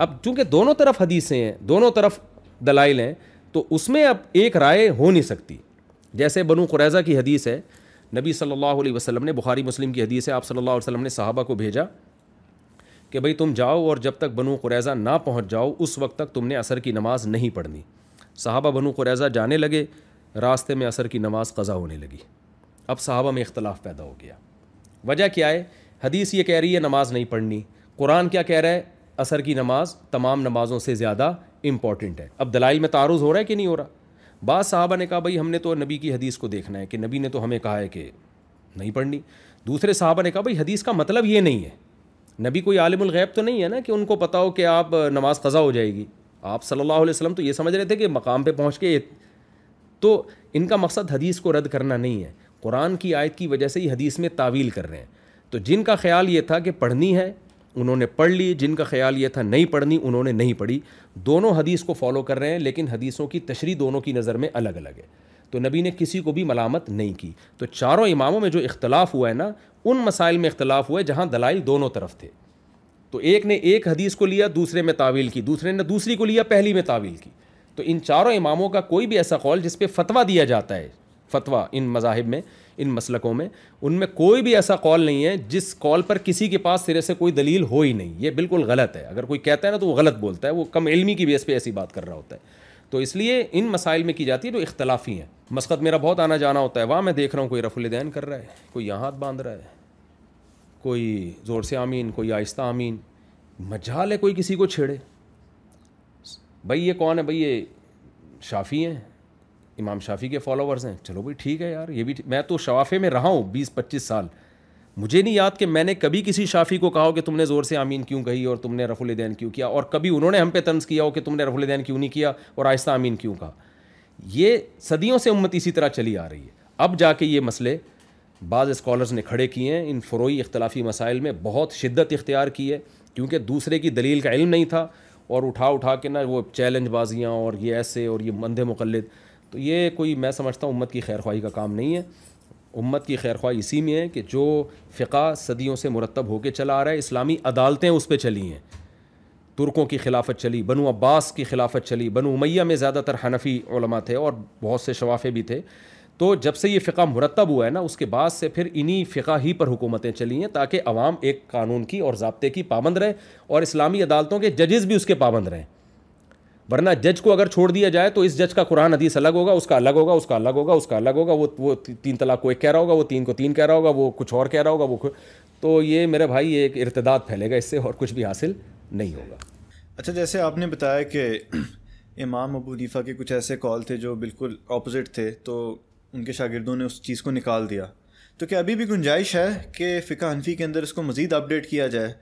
अब चूँकि दोनों तरफ हदीसें हैं दोनों तरफ दलाइल हैं तो उसमें अब एक राय हो नहीं सकती जैसे बनु कुरैज़ा की हदीस है नबी सल्लल्लाहु अलैहि वसल्लम ने बुखारी मुस्लिम की हदीस है आप सल्लल्लाहु अलैहि वसल्लम ने साहबा को भेजा कि भाई तुम जाओ और जब तक बनु कुरैज़ा ना पहुंच जाओ उस वक्त तक तुमने असर की नमाज़ नहीं पढ़नी साहबा बनु कुरैज़ा जाने लगे रास्ते में असर की नमाज़ कज़ा होने लगी अब साहबा में इख्तलाफ पैदा हो गया वजह क्या है हदीस ये कह रही है नमाज़ नहीं पढ़नी कुरान क्या कह रहा है असर की नमाज तमाम नमाज़ों से ज़्यादा इम्पॉर्टेंट है अब दलाइल में तारुज़ हो रहा है कि नहीं हो रहा बाद साहबा ने कहा भाई हमने तो नबी की हदीस को देखना है कि नबी ने तो हमें कहा है कि नहीं पढ़नी दूसरे साहबा ने कहा भाई हदीस का मतलब ये नहीं है नबी कोई ग़ैब तो नहीं है ना कि उनको पता हो कि आप नमाज कज़ा हो जाएगी आप सल्लल्लाहु अलैहि वसल्लम तो ये समझ रहे थे कि मकाम पे पहुंच के तो इनका मकसद हदीस को रद्द करना नहीं है कुरान की आयत की वजह से ही हदीस में तावील कर रहे हैं तो जिनका ख्याल ये था कि पढ़नी है उन्होंने पढ़ ली जिनका ख्याल ये था नहीं पढ़नी उन्होंने नहीं पढ़ी दोनों हदीस को फॉलो कर रहे हैं लेकिन हदीसों की तशरी दोनों की नज़र में अलग अलग है तो नबी ने किसी को भी मलामत नहीं की तो चारों इमामों में जो इख्तलाफ हुआ है ना उन मसाइल में इख्तलाफ हुआ है जहाँ दलाइल दोनों तरफ थे तो एक ने एक हदीस को लिया दूसरे में तावील की दूसरे ने दूसरी को लिया पहली में तावील की तो इन चारों इमामों का कोई भी ऐसा कौल जिस पर फतवा दिया जाता है फतवा इन मजाहब में इन मसलकों में उनमें कोई भी ऐसा कॉल नहीं है जिस कॉल पर किसी के पास सिरे से कोई दलील हो ही नहीं ये बिल्कुल गलत है अगर कोई कहता है ना तो वो गलत बोलता है वो कम इलमी की बेस पर ऐसी बात कर रहा होता है तो इसलिए इन मसाइल में की जाती है जो इख्तलाफी हैं मस्कत मेरा बहुत आना जाना होता है वाह मैं देख रहा हूँ कोई रफुलदैन कर रहा है कोई यहाँ हाथ बांध रहा है कोई ज़ोर से आमीन कोई आहिस्ता आमीन मजाल है कोई किसी को छेड़े भाई ये कौन है भाई ये शाफ़ी हैं इमाम शाफी के फॉलोवर्स हैं चलो भाई ठीक है यार ये भी मैं तो शवाफे में रहा हूँ बीस पच्चीस साल मुझे नहीं याद कि मैंने कभी किसी शाफी को कहा हो कि तुमने ज़ोर से आमीन क्यों कही और तुमने रफुल दैन क्यों किया और कभी उन्होंने हम पे तंज किया हो कि तुमने रफुल दैन क्यों नहीं किया और आहिस्ता आमीन क्यों कहा ये सदियों से उम्मत इसी तरह चली आ रही है अब जाके ये मसले बाज़ स्कॉलर्स ने खड़े किए हैं इन फ़रोई इख्तलाफी मसाइल में बहुत शिद्दत इख्तियार की है क्योंकि दूसरे की दलील का इल्म नहीं था और उठा उठा के ना वो चैलेंजबाजियाँ और ये ऐसे और ये मंदे मुकलद तो ये कोई मैं समझता हूँ उम्मत की खैर ख्वाही का काम नहीं है उम्मत की खैर इसी में है कि जो फ़िका सदियों से मुरतब होकर चला आ रहा है इस्लामी अदालतें उस पर चली हैं तुर्कों की खिलाफत चली बनु अब्बास की खिलाफत चली बनु उमैया में ज़्यादातर हनफी थे और बहुत से शवाफ़े भी थे तो जब से ये फ़िका मुरतब हुआ है ना उसके बाद से फिर इन्हीं फ़िका ही पर हुकूमतें चली हैं ताकि अवाम एक कानून की और जबते की पाबंद रहे और इस्लामी अदालतों के जजेज़ भी उसके पाबंद रहें वरना जज को अगर छोड़ दिया जाए तो इस जज का कुरान हदीस अलग होगा उसका अलग होगा उसका अलग होगा उसका अलग होगा वो वो तीन तलाक को एक कह रहा होगा वो तीन को तीन कह रहा होगा वो कुछ और कह रहा होगा वो तो ये मेरे भाई एक इरतदाद फैलेगा इससे और कुछ भी हासिल नहीं होगा अच्छा जैसे आपने बताया कि इमाम अबू हनीफ़ा के कुछ ऐसे कॉल थे जो बिल्कुल अपोजिट थे तो उनके शागिर्दों ने उस चीज़ को निकाल दिया तो क्या अभी भी गुंजाइश है कि फ़िका हनफी के अंदर इसको मज़ीद अपडेट किया जाए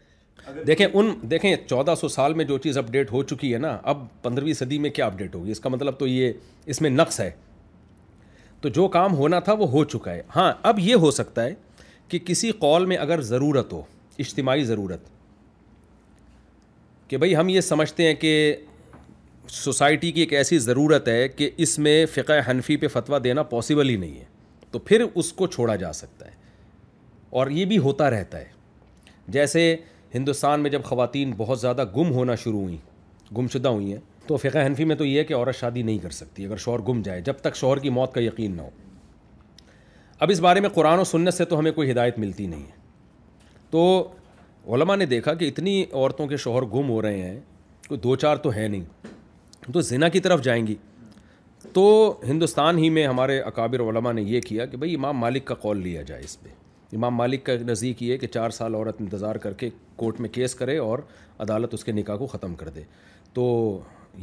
देखें उन देखें 1400 साल में जो चीज़ अपडेट हो चुकी है ना अब पंद्रहवीं सदी में क्या अपडेट होगी इसका मतलब तो ये इसमें नक्स है तो जो काम होना था वो हो चुका है हाँ अब ये हो सकता है कि किसी कॉल में अगर ज़रूरत हो इज्तमाही ज़रूरत कि भाई हम ये समझते हैं कि सोसाइटी की एक ऐसी ज़रूरत है कि इसमें फ़िक़ हनफी पे फतवा देना पॉसिबल ही नहीं है तो फिर उसको छोड़ा जा सकता है और ये भी होता रहता है जैसे हिंदुस्तान में जब ख़वान बहुत ज़्यादा गुम होना शुरू हुई गुमशुदा हुई हैं तो फ़िका हनफी में तो ये है कि औरत शादी नहीं कर सकती अगर शोहर गुम जाए जब तक शोहर की मौत का यकीन ना हो अब इस बारे में कुरान और सुन्नत से तो हमें कोई हिदायत मिलती नहीं है तो ओलमा ने देखा कि इतनी औरतों के शोहर गुम हो रहे हैं कोई दो चार तो है नहीं तो जिना की तरफ जाएंगी तो हिंदुस्तान ही में हमारे अकाबिर ओलमा ने यह किया कि भाई इमाम मालिक का कौल लिया जाए इस पर इमाम मालिक का नज़दीक ये कि चार साल औरत इंतज़ार करके कोर्ट में केस करे और अदालत उसके निका को ख़त्म कर दे तो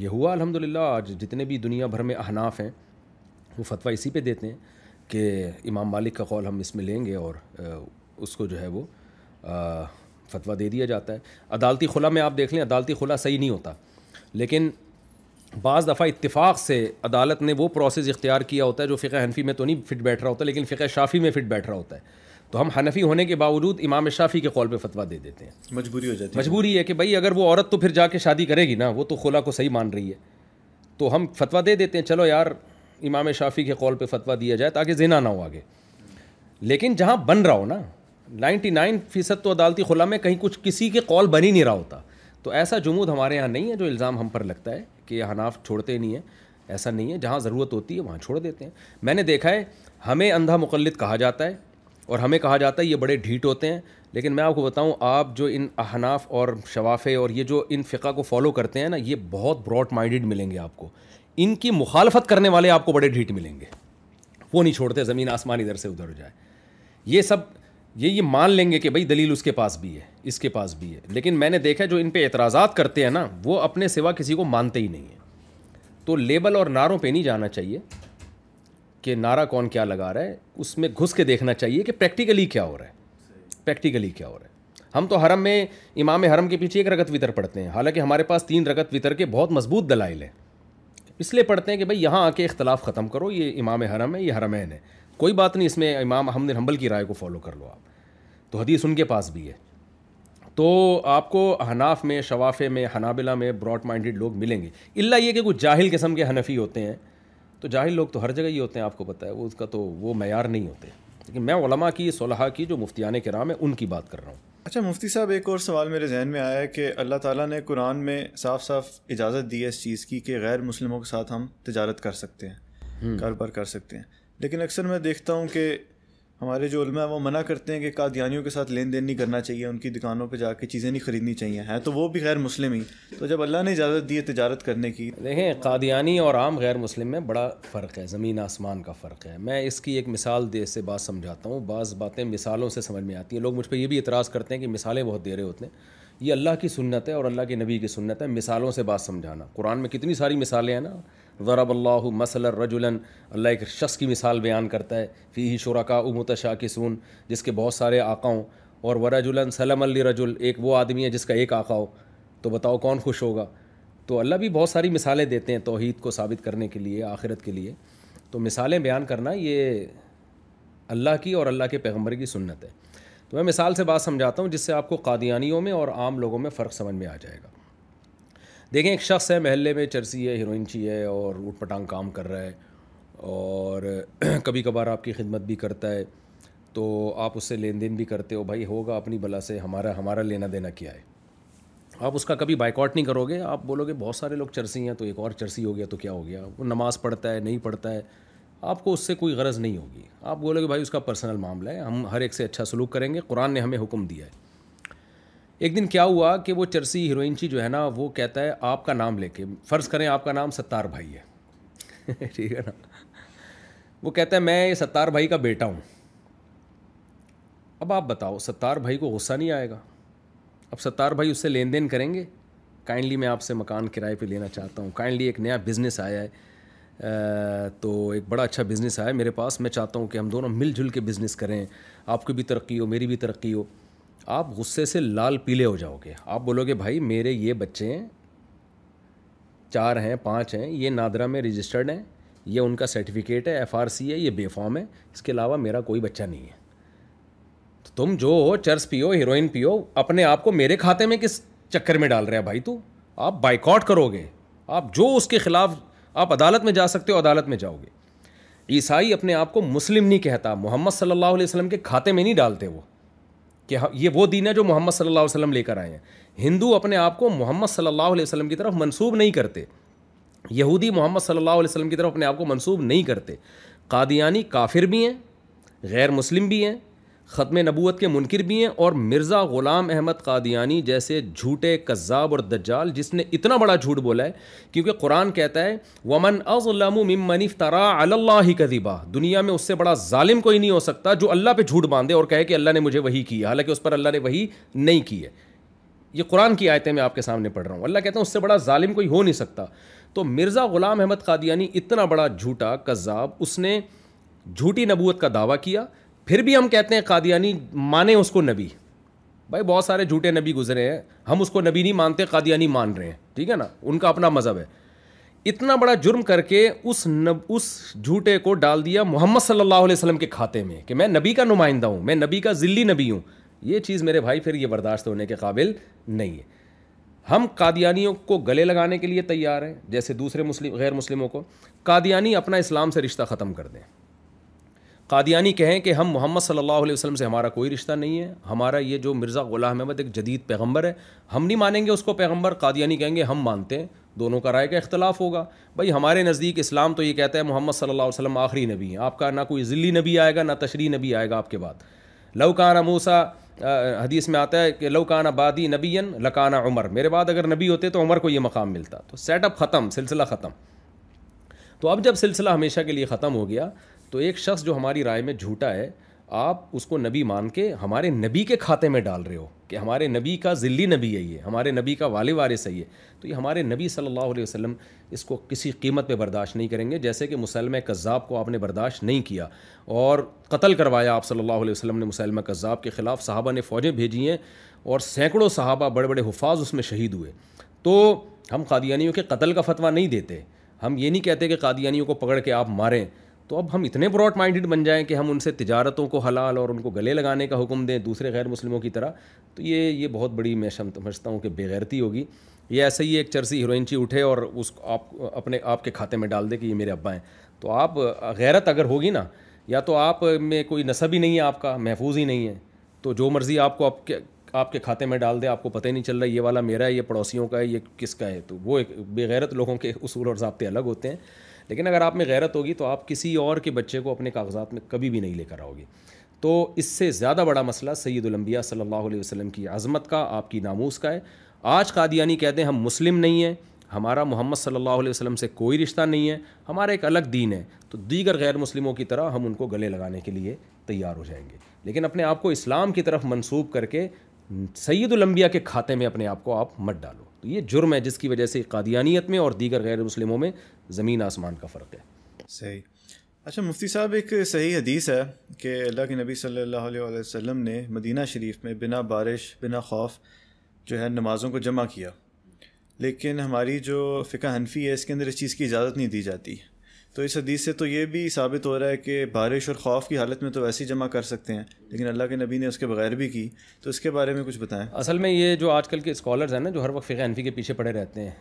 ये हुआ अल्हम्दुलिल्लाह आज जितने भी दुनिया भर में अहनाफ हैं वो फतवा इसी पे देते हैं कि इमाम मालिक का कौल हम इसमें लेंगे और उसको जो है वो फतवा दे दिया जाता है अदालती खुला में आप देख लें अदालती खुला सही नहीं होता लेकिन बाज़ दफ़ा इतफ़ाक़ से अदालत ने वो प्रोसेस इख्तियार किया होता है जो फ़िका हनफी में तो नहीं फिट बैठ रहा होता लेकिन फ़िका शाफ़ी में फ़िट बैठ रहा होता है तो हम हनफी होने के बावजूद इमाम शाफी के कौल पे फतवा दे देते हैं मजबूरी हो जाती है मजबूरी है कि भाई अगर वो औरत तो फिर जाके शादी करेगी ना वो तो खुला को सही मान रही है तो हम फतवा दे देते हैं चलो यार इमाम शाफी के कौल पे फतवा दिया जाए ताकि जिना ना हो आगे लेकिन जहाँ बन रहा हो ना नाइन फीसद तो अदालती खुला में कहीं कुछ किसी के कौल बन ही नहीं रहा होता तो ऐसा जमूद हमारे यहाँ नहीं है जो इल्ज़ाम हम पर लगता है कि हनाफ छोड़ते नहीं है ऐसा नहीं है जहाँ ज़रूरत होती है वहाँ छोड़ देते हैं मैंने देखा है हमें अंधा मुकलद कहा जाता है और हमें कहा जाता है ये बड़े ढीठ होते हैं लेकिन मैं आपको बताऊं आप जो इन अहनाफ और शवाफ़े और ये जो इन फ़िका को फॉलो करते हैं ना ये बहुत ब्रॉड माइंडेड मिलेंगे आपको इनकी मुखालफत करने वाले आपको बड़े ढीट मिलेंगे वो नहीं छोड़ते ज़मीन आसमान इधर से उधर जाए ये सब ये ये मान लेंगे कि भाई दलील उसके पास भी है इसके पास भी है लेकिन मैंने देखा जो इन पर एतराज़ात करते हैं ना वो अपने सिवा किसी को मानते ही नहीं हैं तो लेबल और नारों पर नहीं जाना चाहिए कि नारा कौन क्या लगा रहा है उसमें घुस के देखना चाहिए कि प्रैक्टिकली क्या हो रहा है प्रैक्टिकली क्या हो रहा है हम तो हरम में इमाम हरम के पीछे एक रगत वितर पढ़ते हैं हालांकि हमारे पास तीन रगत वितर के बहुत मजबूत दलाइल हैं इसलिए पढ़ते हैं कि भाई यहाँ आके इख्तलाफ ख़त्म करो ये इमाम हरम है ये हरमैन है कोई बात नहीं इसमें इमाम अहमद हम्बल की राय को फॉलो कर लो आप तो हदीस उनके पास भी है तो आपको हनाफ में शवाफ़े में हनाबिला में ब्रॉड माइंडेड लोग मिलेंगे इल्ला ये कि कुछ जाहिल किस्म के हनफी होते हैं तो जाहिर लोग तो हर जगह ही होते हैं आपको पता है वो उसका तो वो मैार नहीं होते लेकिन मैं मैंमा की सलाह की जो के राम है उनकी बात कर रहा हूँ अच्छा मुफ्ती साहब एक और सवाल मेरे जहन में आया है कि अल्लाह ताला ने कुरान में साफ साफ इजाज़त दी है इस चीज़ की कि गैर मुस्लिमों के साथ हम तजारत कर सकते हैं हम्म। कारोबार कर सकते हैं लेकिन अक्सर मैं देखता हूँ कि हमारे जो उलमा है वो मना करते हैं कि कादियानियों के साथ लेन देन नहीं करना चाहिए उनकी दुकानों पर जाके चीज़ें नहीं ख़रीदनी चाहिए हैं तो वो भी गैर मुस्लिम ही तो जब अल्लाह ने इजाज़त दी है तजारत करने की देखें कादियानी और आम गैर मुस्लिम में बड़ा फ़र्क है ज़मीन आसमान का फ़र्क है मैं इसकी एक मिसाल दे से बात समझाता हूँ बाज़ बातें मिसालों से समझ में आती हैं लोग मुझ पर यह भी इतराज़ करते हैं कि मिसालें बहुत दे रहे होते हैं ये अल्लाह की सुनत है और अल्लाह के नबी की सुनत है मिसालों से बात समझाना कुरान में कितनी सारी मिसालें हैं ना ज़रबल्ला मसल रजुलन अल्लाह एक शख्स की मिसाल बयान करता है फ़ी ही शुरा उमतशाकिसून जिसके बहुत सारे आकाओं और वरजुलन सलम रजुल एक वो आदमी है जिसका एक आका हो तो बताओ कौन खुश होगा तो अल्लाह भी बहुत सारी मिसालें देते हैं तोहद को साबित करने के लिए आखिरत के लिए तो मिसालें बयान करना ये अल्लाह की और अल्लाह के पैगम्बर की सुन्नत है तो मैं मिसाल से बात समझाता हूँ जिससे आपको कादियानियों में और आम लोगों में फ़र्क समझ में आ जाएगा देखें एक शख्स है महल्ले में चरसी है हिरोइनची है और ऊट पटांग काम कर रहा है और कभी कभार आपकी खिदमत भी करता है तो आप उससे लेन देन भी करते हो भाई होगा अपनी भला से हमारा हमारा लेना देना क्या है आप उसका कभी बाइकआउट नहीं करोगे आप बोलोगे बहुत सारे लोग चरसी हैं तो एक और चरसी हो गया तो क्या हो गया वो नमाज़ पढ़ता है नहीं पढ़ता है आपको उससे कोई गरज नहीं होगी आप बोलोगे भाई उसका पर्सनल मामला है हम हर एक से अच्छा सलूक करेंगे कुरान ने हमें हुक्म दिया है एक दिन क्या हुआ कि वो चरसी ची जो है ना वो कहता है आपका नाम लेके फ़र्ज़ करें आपका नाम सत्तार भाई है ठीक है ना वो कहता है मैं सत्तार भाई का बेटा हूँ अब आप बताओ सत्तार भाई को गुस्सा नहीं आएगा अब सत्तार भाई उससे लेन देन करेंगे काइंडली मैं आपसे मकान किराए पे लेना चाहता हूँ काइंडली एक नया बिज़नेस आया है तो एक बड़ा अच्छा बिज़नेस आया है मेरे पास मैं चाहता हूँ कि हम दोनों मिलजुल के बिज़नेस करें आपकी भी तरक्की हो मेरी भी तरक्की हो आप गुस्से से लाल पीले हो जाओगे आप बोलोगे भाई मेरे ये बच्चे हैं चार हैं पाँच हैं ये नादरा में रजिस्टर्ड हैं ये उनका सर्टिफिकेट है एफ है ये बेफॉर्म है इसके अलावा मेरा कोई बच्चा नहीं है तो तुम जो हो चर्स पियो हीरोइन पियो अपने आप को मेरे खाते में किस चक्कर में डाल रहे हैं भाई तू आप बाइकआउट करोगे आप जो उसके खिलाफ आप अदालत में जा सकते हो अदालत में जाओगे ईसाई अपने आप को मुस्लिम नहीं कहता मोहम्मद सल्लल्लाहु अलैहि वसल्लम के खाते में नहीं डालते वो कि ये वो दीन है जो मोहम्मद सल्ला अलैहि लेकर आए हैं हिंदू अपने आप को मोहम्मद सल्ला वसलम की तरफ मनसूब नहीं करते यहूदी मोहम्मद सल्ला वसलम की तरफ अपने आप को मनसूब नहीं करते कादियानी काफिर भी हैं गैर मुस्लिम भी हैं ख़त्म नबूत के मुनकर भी हैं और मिर्ज़ा ग़ुलाम अहमद कादियानी जैसे झूठे कज़ाब और दज्जाल जिसने इतना बड़ा झूठ बोला है क्योंकि कुरान कहता है वमन अज़लमन तरा अल्लाह ही कदीबा दुनिया में उससे बड़ा ालिम कोई नहीं हो सकता जो अल्लाह पर झूठ बांधे और कहे कि अल्लाह ने मुझे वही की हालाँकि उस पर अल्लाह ने वही नहीं की है ये कुरान की आयतें मैं आपके सामने पढ़ रहा हूँ अल्लाह कहता है उससे बड़ा ालिम कोई हो नहीं सकता तो मिर्ज़ा ग़ुलाम अहमद कादियानी इतना बड़ा झूठा कज़ाब उसने झूठी नबूत का दावा किया फिर भी हम कहते हैं कादियानी माने उसको नबी भाई बहुत सारे झूठे नबी गुजरे हैं हम उसको नबी नहीं मानते कादियानी मान रहे हैं ठीक है ना उनका अपना मज़हब है इतना बड़ा जुर्म करके उस नब उस झूठे को डाल दिया मोहम्मद सल्लल्लाहु अलैहि वसल्लम के खाते में कि मैं नबी का नुमाइंदा हूँ मैं नबी का जिल्ली नबी हूँ ये चीज़ मेरे भाई फिर ये बर्दाश्त होने के काबिल नहीं है हम कादियानियों को गले लगाने के लिए तैयार हैं जैसे दूसरे मुस्लिम गैर मुस्लिमों को कादियानी अपना इस्लाम से रिश्ता ख़त्म कर दें कादियानी कहें कि हम मोहम्मद सल्ला वसलम से हमारा कोई रिश्ता नहीं है हमारा ये जो मिर्ज़ा ग़ुलाम अहमद एक जदीद पैगम्बर है हम नहीं मानेंगे उसको पैगम्बर कादियानी कहेंगे हम मानते हैं दोनों का राय का अख्तिलाफ़ होगा भाई हमारे नज़दीक इस्लाम तो ये कहता है मोहम्मद सल्लल्लाहु वसलम आखिरी नबी हैं आपका ना कोई ज़िली नबी आएगा ना तशरी नबी आएगा आपके बाद लवकाना मूसा हदीस में आता है कि लवकाना बादी नबीन लकाना उमर मेरे बाद अगर नबी होते तो उमर को ये मकाम मिलता तो सेटअप ख़त्म सिलसिला ख़त्म तो अब जब सिलसिला हमेशा के लिए ख़त्म हो गया तो एक शख्स जो हमारी राय में झूठा है आप उसको नबी मान के हमारे नबी के खाते में डाल रहे हो कि हमारे नबी का ज़िल्ली नबी है ये हमारे नबी का वाले वारिस है तो ये हमारे नबी सल्लल्लाहु अलैहि वसल्लम इसको किसी कीमत पे बर्दाश्त नहीं करेंगे जैसे कि मुसलम कज़ाब को आपने बर्दाश्त नहीं किया और कत्ल करवाया आप सल्लल्लाहु अलैहि वसल्लम ने मुसलम कज़ाब के ख़िलाफ़ साहबा ने फ़ौजें भेजी हैं और सैकड़ों साहबा बड़े बड़े हफाज उसमें शहीद हुए तो हम कादियानियों के कत्ल का फतवा नहीं देते हम ये नहीं कहते कि कादियानियों को पकड़ के आप मारें तो अब हम इतने ब्रॉड माइंडेड बन जाएं कि हम उनसे तजारतों को हलाल और उनको गले लगाने का हुक्म दें दूसरे गैर मुस्लिमों की तरह तो ये ये बहुत बड़ी मैं समझता हूँ कि बेगैरती होगी ये ऐसे ही एक चरसी हीरोइनची उठे और उस आप अपने आप के खाते में डाल दे कि ये मेरे अब्बा हैं तो आप गैरत अगर होगी ना या तो आप में कोई नसब ही नहीं है आपका महफूज ही नहीं है तो जो मर्ज़ी आपको आपके आपके खाते में डाल दे आपको पता ही नहीं चल रहा ये वाला मेरा है ये पड़ोसियों का है ये किसका है तो वो एक बेगैरत लोगों के असूल और ज़ाबते अलग होते हैं लेकिन अगर आप में गैरत होगी तो आप किसी और के बच्चे को अपने कागजात में कभी भी नहीं लेकर आओगे तो इससे ज़्यादा बड़ा मसला सैदुलम्बिया सल्ला वसलम की आज़मत का आपकी नामूस का है आज कादियानी कहते हैं हम मुस्लिम नहीं हैं हमारा मोहम्मद सल्लल्लाहु अलैहि वसल्लम से कोई रिश्ता नहीं है हमारा एक अलग दीन है तो दीगर गैर मुस्लिमों की तरह हम उनको गले लगाने के लिए तैयार हो जाएंगे लेकिन अपने आप को इस्लाम की तरफ मंसूब करके सैदुलम्बिया के खाते में अपने आप को आप मत डालो तो ये जुर्म है जिसकी वजह से कादियानियत में और दीगर गैर मुस्लिमों में ज़मीन आसमान का फ़र्क है सही अच्छा मुफ्ती साहब एक सही हदीस है कि अल्लाह के नबी सल्लल्लाहु अलैहि वसल्लम ने मदीना शरीफ में बिना बारिश बिना खौफ जो है नमाज़ों को जमा किया लेकिन हमारी जो फ़िका हनफी है इसके अंदर इस चीज़ की इजाज़त नहीं दी जाती तो इस हदीस से तो ये भी साबित हो रहा है कि बारिश और खौफ की हालत में तो वैसे ही जमा कर सकते हैं लेकिन अल्लाह के नबी ने उसके बगैर भी की तो इसके बारे में कुछ बताएं असल में ये जो आजकल के स्कॉलर्स हैं ना जो हर वक्त फ़िका हनफी के पीछे पड़े रहते हैं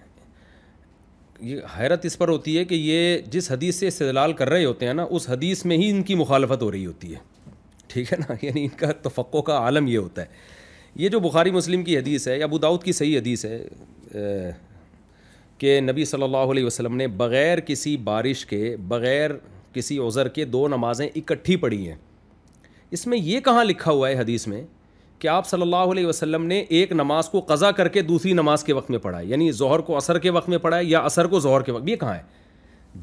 ये हैरत इस पर होती है कि ये जिस हदीस से इस्तलाल कर रहे होते हैं ना उस हदीस में ही इनकी मुखालफत हो रही होती है ठीक है ना यानी इनका तफ़क़ो का आलम ये होता है ये जो बुखारी मुस्लिम की हदीस है या अबू दाऊद की सही हदीस है कि नबी सल्लल्लाहु अलैहि वसल्लम ने बग़ैर किसी बारिश के बग़ैर किसी ओज़र के दो नमाज़ें इकट्ठी पढ़ी हैं इसमें यह कहाँ लिखा हुआ है हदीस में कि आप सल्लल्लाहु अलैहि वसल्लम ने एक नमाज को कज़ा करके दूसरी नमाज के वक्त में पढ़ा यानी जहर को असर के वक्त में पढ़ा या असर को जहर के वक्त ये कहाँ है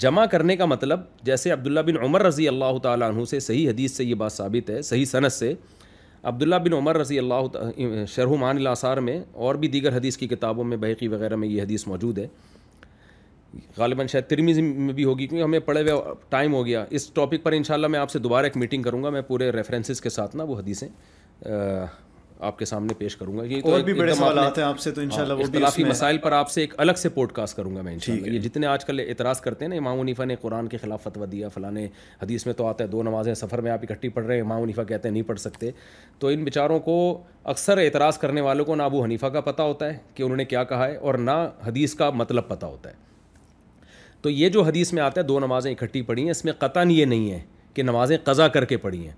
जमा करने का मतलब जैसे अब्दुल्ला बिन उमर रज़ी अल्लाह तु से सही हदीस से ये बात साबित है सही सनत से अब्दुल्ला बिन उमर रज़ी अल्लाह शरहुमान आसार में और भी दीगर हदीस की किताबों में बहकी वगैरह में ये हदीस मौजूद है गालिबा शायद तिरमीज में भी होगी क्योंकि हमें पढ़े हुए टाइम हो गया इस टॉपिक पर इंशाल्लाह मैं आपसे दोबारा एक मीटिंग करूँगा मैं पूरे रेफरेंसेस के साथ ना वो हदीसें आपके सामने पेश करूंगा ये तो भी बड़े सवाल आते हैं आपसे तो इंशाल्लाह वो हाँ, भी मसाइल पर आपसे एक अलग से पॉडकास्ट करूंगा मैं इंशाल्लाह ये जितने आजकल इतराज़ करते हैं ना इमाम उनीफा ने कुरान के खिलाफ फतवा दिया फलाने हदीस में तो आता है दो नमाजें सफ़र में आप इकट्ठी पढ़ रहे हैं इमाम उनीफा कहते हैं नहीं पढ़ सकते तो इन बेचारों को अक्सर एतराज़ करने वालों को ना अबू हनीफा का पता होता है कि उन्होंने क्या कहा है और ना हदीस का मतलब पता होता है तो ये जो हदीस में आता है दो नमाज़ें इकट्ठी पढ़ी हैं इसमें कतन ये नहीं है कि नमाज़ें कज़ा करके पढ़ी हैं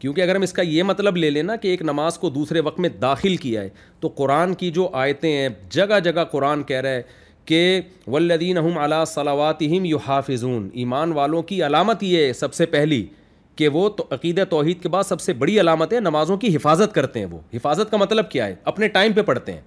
क्योंकि अगर हम इसका ये मतलब ले लेना कि एक नमाज को दूसरे वक्त में दाखिल किया है तो कुरान की जो आयतें हैं जगह जगह कुरान कह रहा है कि वल्लदीन हम अला सलावातम यु हाफिजून ईमान वालों की अलामत ये है सबसे पहली कि वो तो अकीद तोहहीद के बाद सबसे बड़ी अलामत है नमाज़ों की हिफाजत करते हैं वो हिफाजत का मतलब क्या है अपने टाइम पर पढ़ते हैं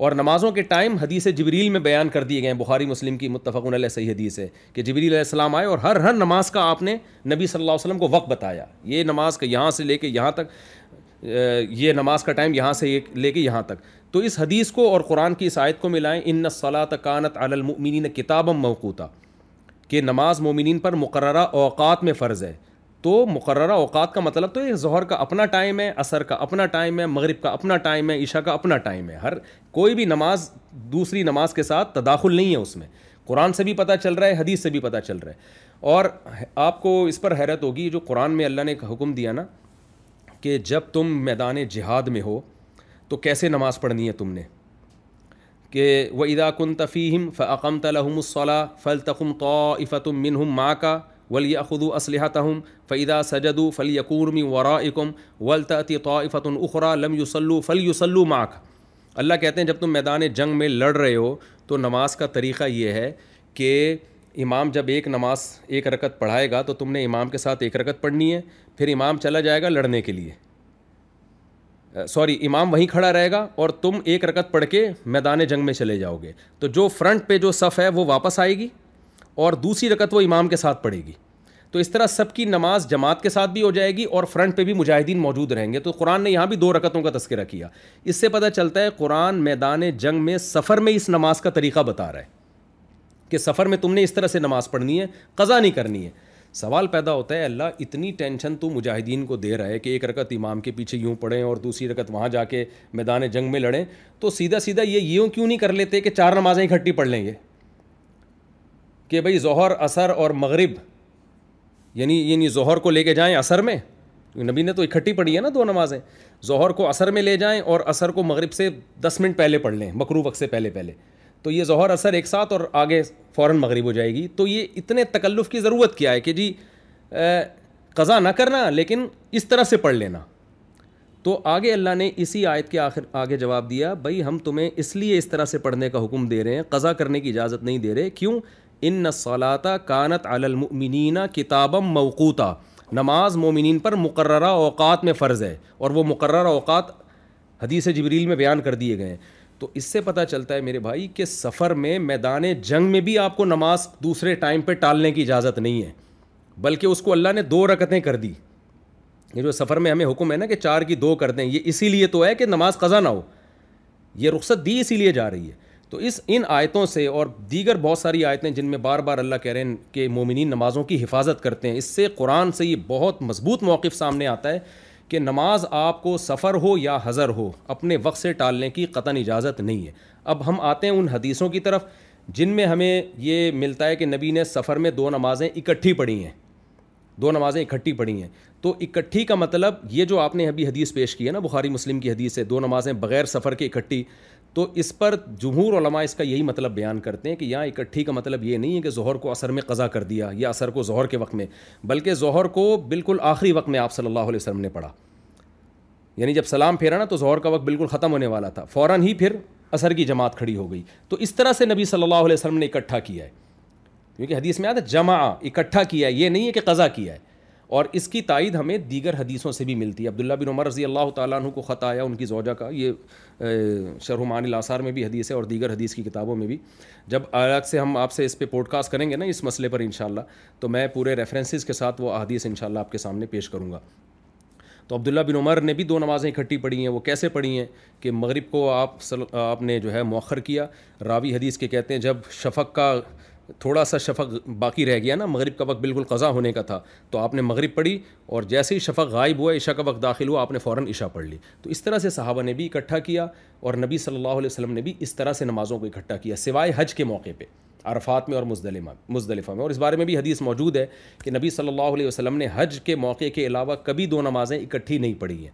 और नमाज़ों के टाइम हदीस जबरील में बयान कर दिए गए बुखारी मुस्लिम की मुतफ़न सही हदीस है कि सलाम आए और हर हर नमाज का आपने नबी सल्लल्लाहु अलैहि वसल्लम को वक्त बताया ये नमाज का यहाँ से लेके यहाँ तक ये नमाज का टाइम यहाँ से लेके यहाँ तक तो इस हदीस को और कुरान की इस आयत को मिलाएं इन सलात कानत अलमिन किताबम मौकूता कि नमाज मोमिन पर मुकर अवकात में फ़र्ज़ है तो मुकर्रा अवकात का मतलब तो ये जहर का अपना टाइम है असर का अपना टाइम है मगरिब का अपना टाइम है ईशा का अपना टाइम है हर कोई भी नमाज दूसरी नमाज के साथ तदाखुल नहीं है उसमें कुरान से भी पता चल रहा है हदीस से भी पता चल रहा है और आपको इस पर हैरत होगी जो कुरान में अल्लाह ने एक हुक्म दिया ना कि जब तुम मैदान जिहाद में हो तो कैसे नमाज़ पढ़नी है तुमने कि व इदाकुन तफ़ीम फ़ाकम तलहमसला फ़ल तखम तो इफ़तुम मिनहम माँ का वलियाखुदू असलहतम फ़ैदा सजदु फ़लियकूर्मी वराइकुम वलतअती उखरा लम युसल्लू फ़ल युसल्लू माख अल्लाह कहते हैं जब तुम मैदान जंग में लड़ रहे हो तो नमाज का तरीक़ा ये है कि इमाम जब एक नमाज एक रकत पढ़ाएगा तो तुमने इमाम के साथ एक रकत पढ़नी है फिर इमाम चला जाएगा लड़ने के लिए सॉरी इमाम वहीं खड़ा रहेगा और तुम एक रकत पढ़ के मैदान जंग में चले जाओगे तो जो फ्रंट पे जो सफ़ है वो वापस आएगी और दूसरी रकत वो इमाम के साथ पढ़ेगी तो इस तरह सबकी नमाज जमात के साथ भी हो जाएगी और फ्रंट पे भी मुजाहिदीन मौजूद रहेंगे तो कुरान ने यहाँ भी दो रकतों का तस्करा किया इससे पता चलता है कुरान मैदान जंग में सफ़र में इस नमाज का तरीका बता रहा है कि सफ़र में तुमने इस तरह से नमाज पढ़नी है कज़ा नहीं करनी है सवाल पैदा होता है अल्लाह इतनी टेंशन तो मुजाहिदीन को दे रहा है कि एक रकत इमाम के पीछे यूँ पढ़ें और दूसरी रकत वहाँ जाके मैदान जंग में लड़ें तो सीधा सीधा ये यूँ क्यों नहीं कर लेते कि चार नमाज़ें इकट्ठी पढ़ लेंगे कि भाई जहर असर और मगरब यानी यानी जहर को लेके जाएं असर में नबी ने तो इकट्ठी पढ़ी है ना दो नमाज़ें जहर को असर में ले जाएं और असर को मग़रब से दस मिनट पहले पढ़ लें मकरू वक्त से पहले पहले तो ये जहर असर एक साथ और आगे फ़ौर मगरब हो जाएगी तो ये इतने तकल्लुफ़ की ज़रूरत क्या है कि जी क़़ा ना करना लेकिन इस तरह से पढ़ लेना तो आगे अल्लाह ने इसी आयत के आखिर आगे जवाब दिया भाई हम तुम्हें इसलिए इस तरह से पढ़ने का हुक्म दे रहे हैं क़़ा करने की इजाज़त नहीं दे रहे क्यों इन सलाता कानत अलमिनना किताबम मवकूता नमाज मोमिन पर मुकर अवकात में फ़र्ज़ है और वह मुकर अवकात हदीस जबरील में बयान कर दिए गए हैं तो इससे पता चलता है मेरे भाई कि सफ़र में मैदान जंग में भी आपको नमाज दूसरे टाइम पर टालने की इजाज़त नहीं है बल्कि उसको अल्लाह ने दो रकतें कर दी ये जो सफ़र में हमें हुक्म है ना कि चार की दो कर दें ये इसीलिए तो है कि नमाज कज़ा ना हो ये रुख्सत दी इसीलिए जा रही है तो इस इन आयतों से और दीगर बहुत सारी आयतें जिनमें बार बार अल्लाह कह रहे हैं कि मोमिन नमाज़ों की हिफाजत करते हैं इससे कुरान से ये बहुत मजबूत मौक़ सामने आता है कि नमाज आपको सफ़र हो या हज़र हो अपने वक्त से टालने की कतन इजाज़त नहीं है अब हम आते हैं उन हदीसों की तरफ जिनमें हमें ये मिलता है कि नबी ने सफ़र में दो नमाज़ें इकट्ठी पढ़ी हैं दो नमाज़ें इकट्ठी पढ़ी हैं तो इकट्ठी का मतलब ये जो आपने अभी हदीस पेश की है ना बुखारी मुस्लिम की हदीस है दो नमाज़ें बग़ैर सफ़र के इकट्ठी तो इस पर जमहूर वलमा इसका यही मतलब बयान करते हैं कि यहाँ इकट्ठी का मतलब ये नहीं है कि जहर को असर में कज़ा कर दिया या असर को जहर के वक्त में बल्कि जहर को बिल्कुल आखिरी वक्त में आप सल्ला वसम ने पढ़ा यानी जब सलाम फेरा ना तो जहर का वक्त बिल्कुल ख़त्म होने वाला था फ़ौर ही फिर असर की जमात खड़ी हो गई तो इस तरह से नबी सल्ला वसम ने इकट्ठा किया है क्योंकि हदीस में आता है जमा इकट्ठा किया है ये नहीं है कि कज़ा किया है और इसकी तायद हमें दीगर हदीसों से भी मिलती है अब्दुल्ला बिन उमर रजी अल्लाह तु को ख़त आया उनकी जोजा का ये शरहुमान आसार में भी हदीस है और दीगर हदीस की किताबों में भी जब अलग से हम आपसे इस पर पॉडकास्ट करेंगे ना इस मसले पर इन तो मैं पूरे रेफरेंसेस के साथ वो अदीस इन आपके सामने पेश करूँगा तो अब्दुल्ला बिन उमर ने भी दो नमाज़ें इकट्ठी पढ़ी हैं वो कैसे पढ़ी हैं कि मग़रब को आप सल, आपने जो है मौखर किया रावी हदीस के कहते हैं जब शफक का थोड़ा सा शफक बाकी रह गया ना मगरिब का वक्त बिल्कुल कज़ा होने का था तो आपने मगरिब पढ़ी और जैसे ही शफक गायब हुआ ईशा का वक्त दाखिल हुआ आपने फ़ौरन ईशा पढ़ ली तो इस तरह से सहाबा ने भी इकट्ठा किया और नबी सल्लल्लाहु अलैहि वसल्लम ने भी इस तरह से नमाज़ों को इकट्ठा किया सिवाय हज के मौके पर अरफात में और मुजदलिमा मुजदलिफ़ा में और इस बारे में भी हदीस मौजूद है कि नबी सल्लल्लाहु अलैहि वसल्लम ने हज के मौके के अलावा कभी दो नमाज़ें इकट्ठी नहीं पढ़ी हैं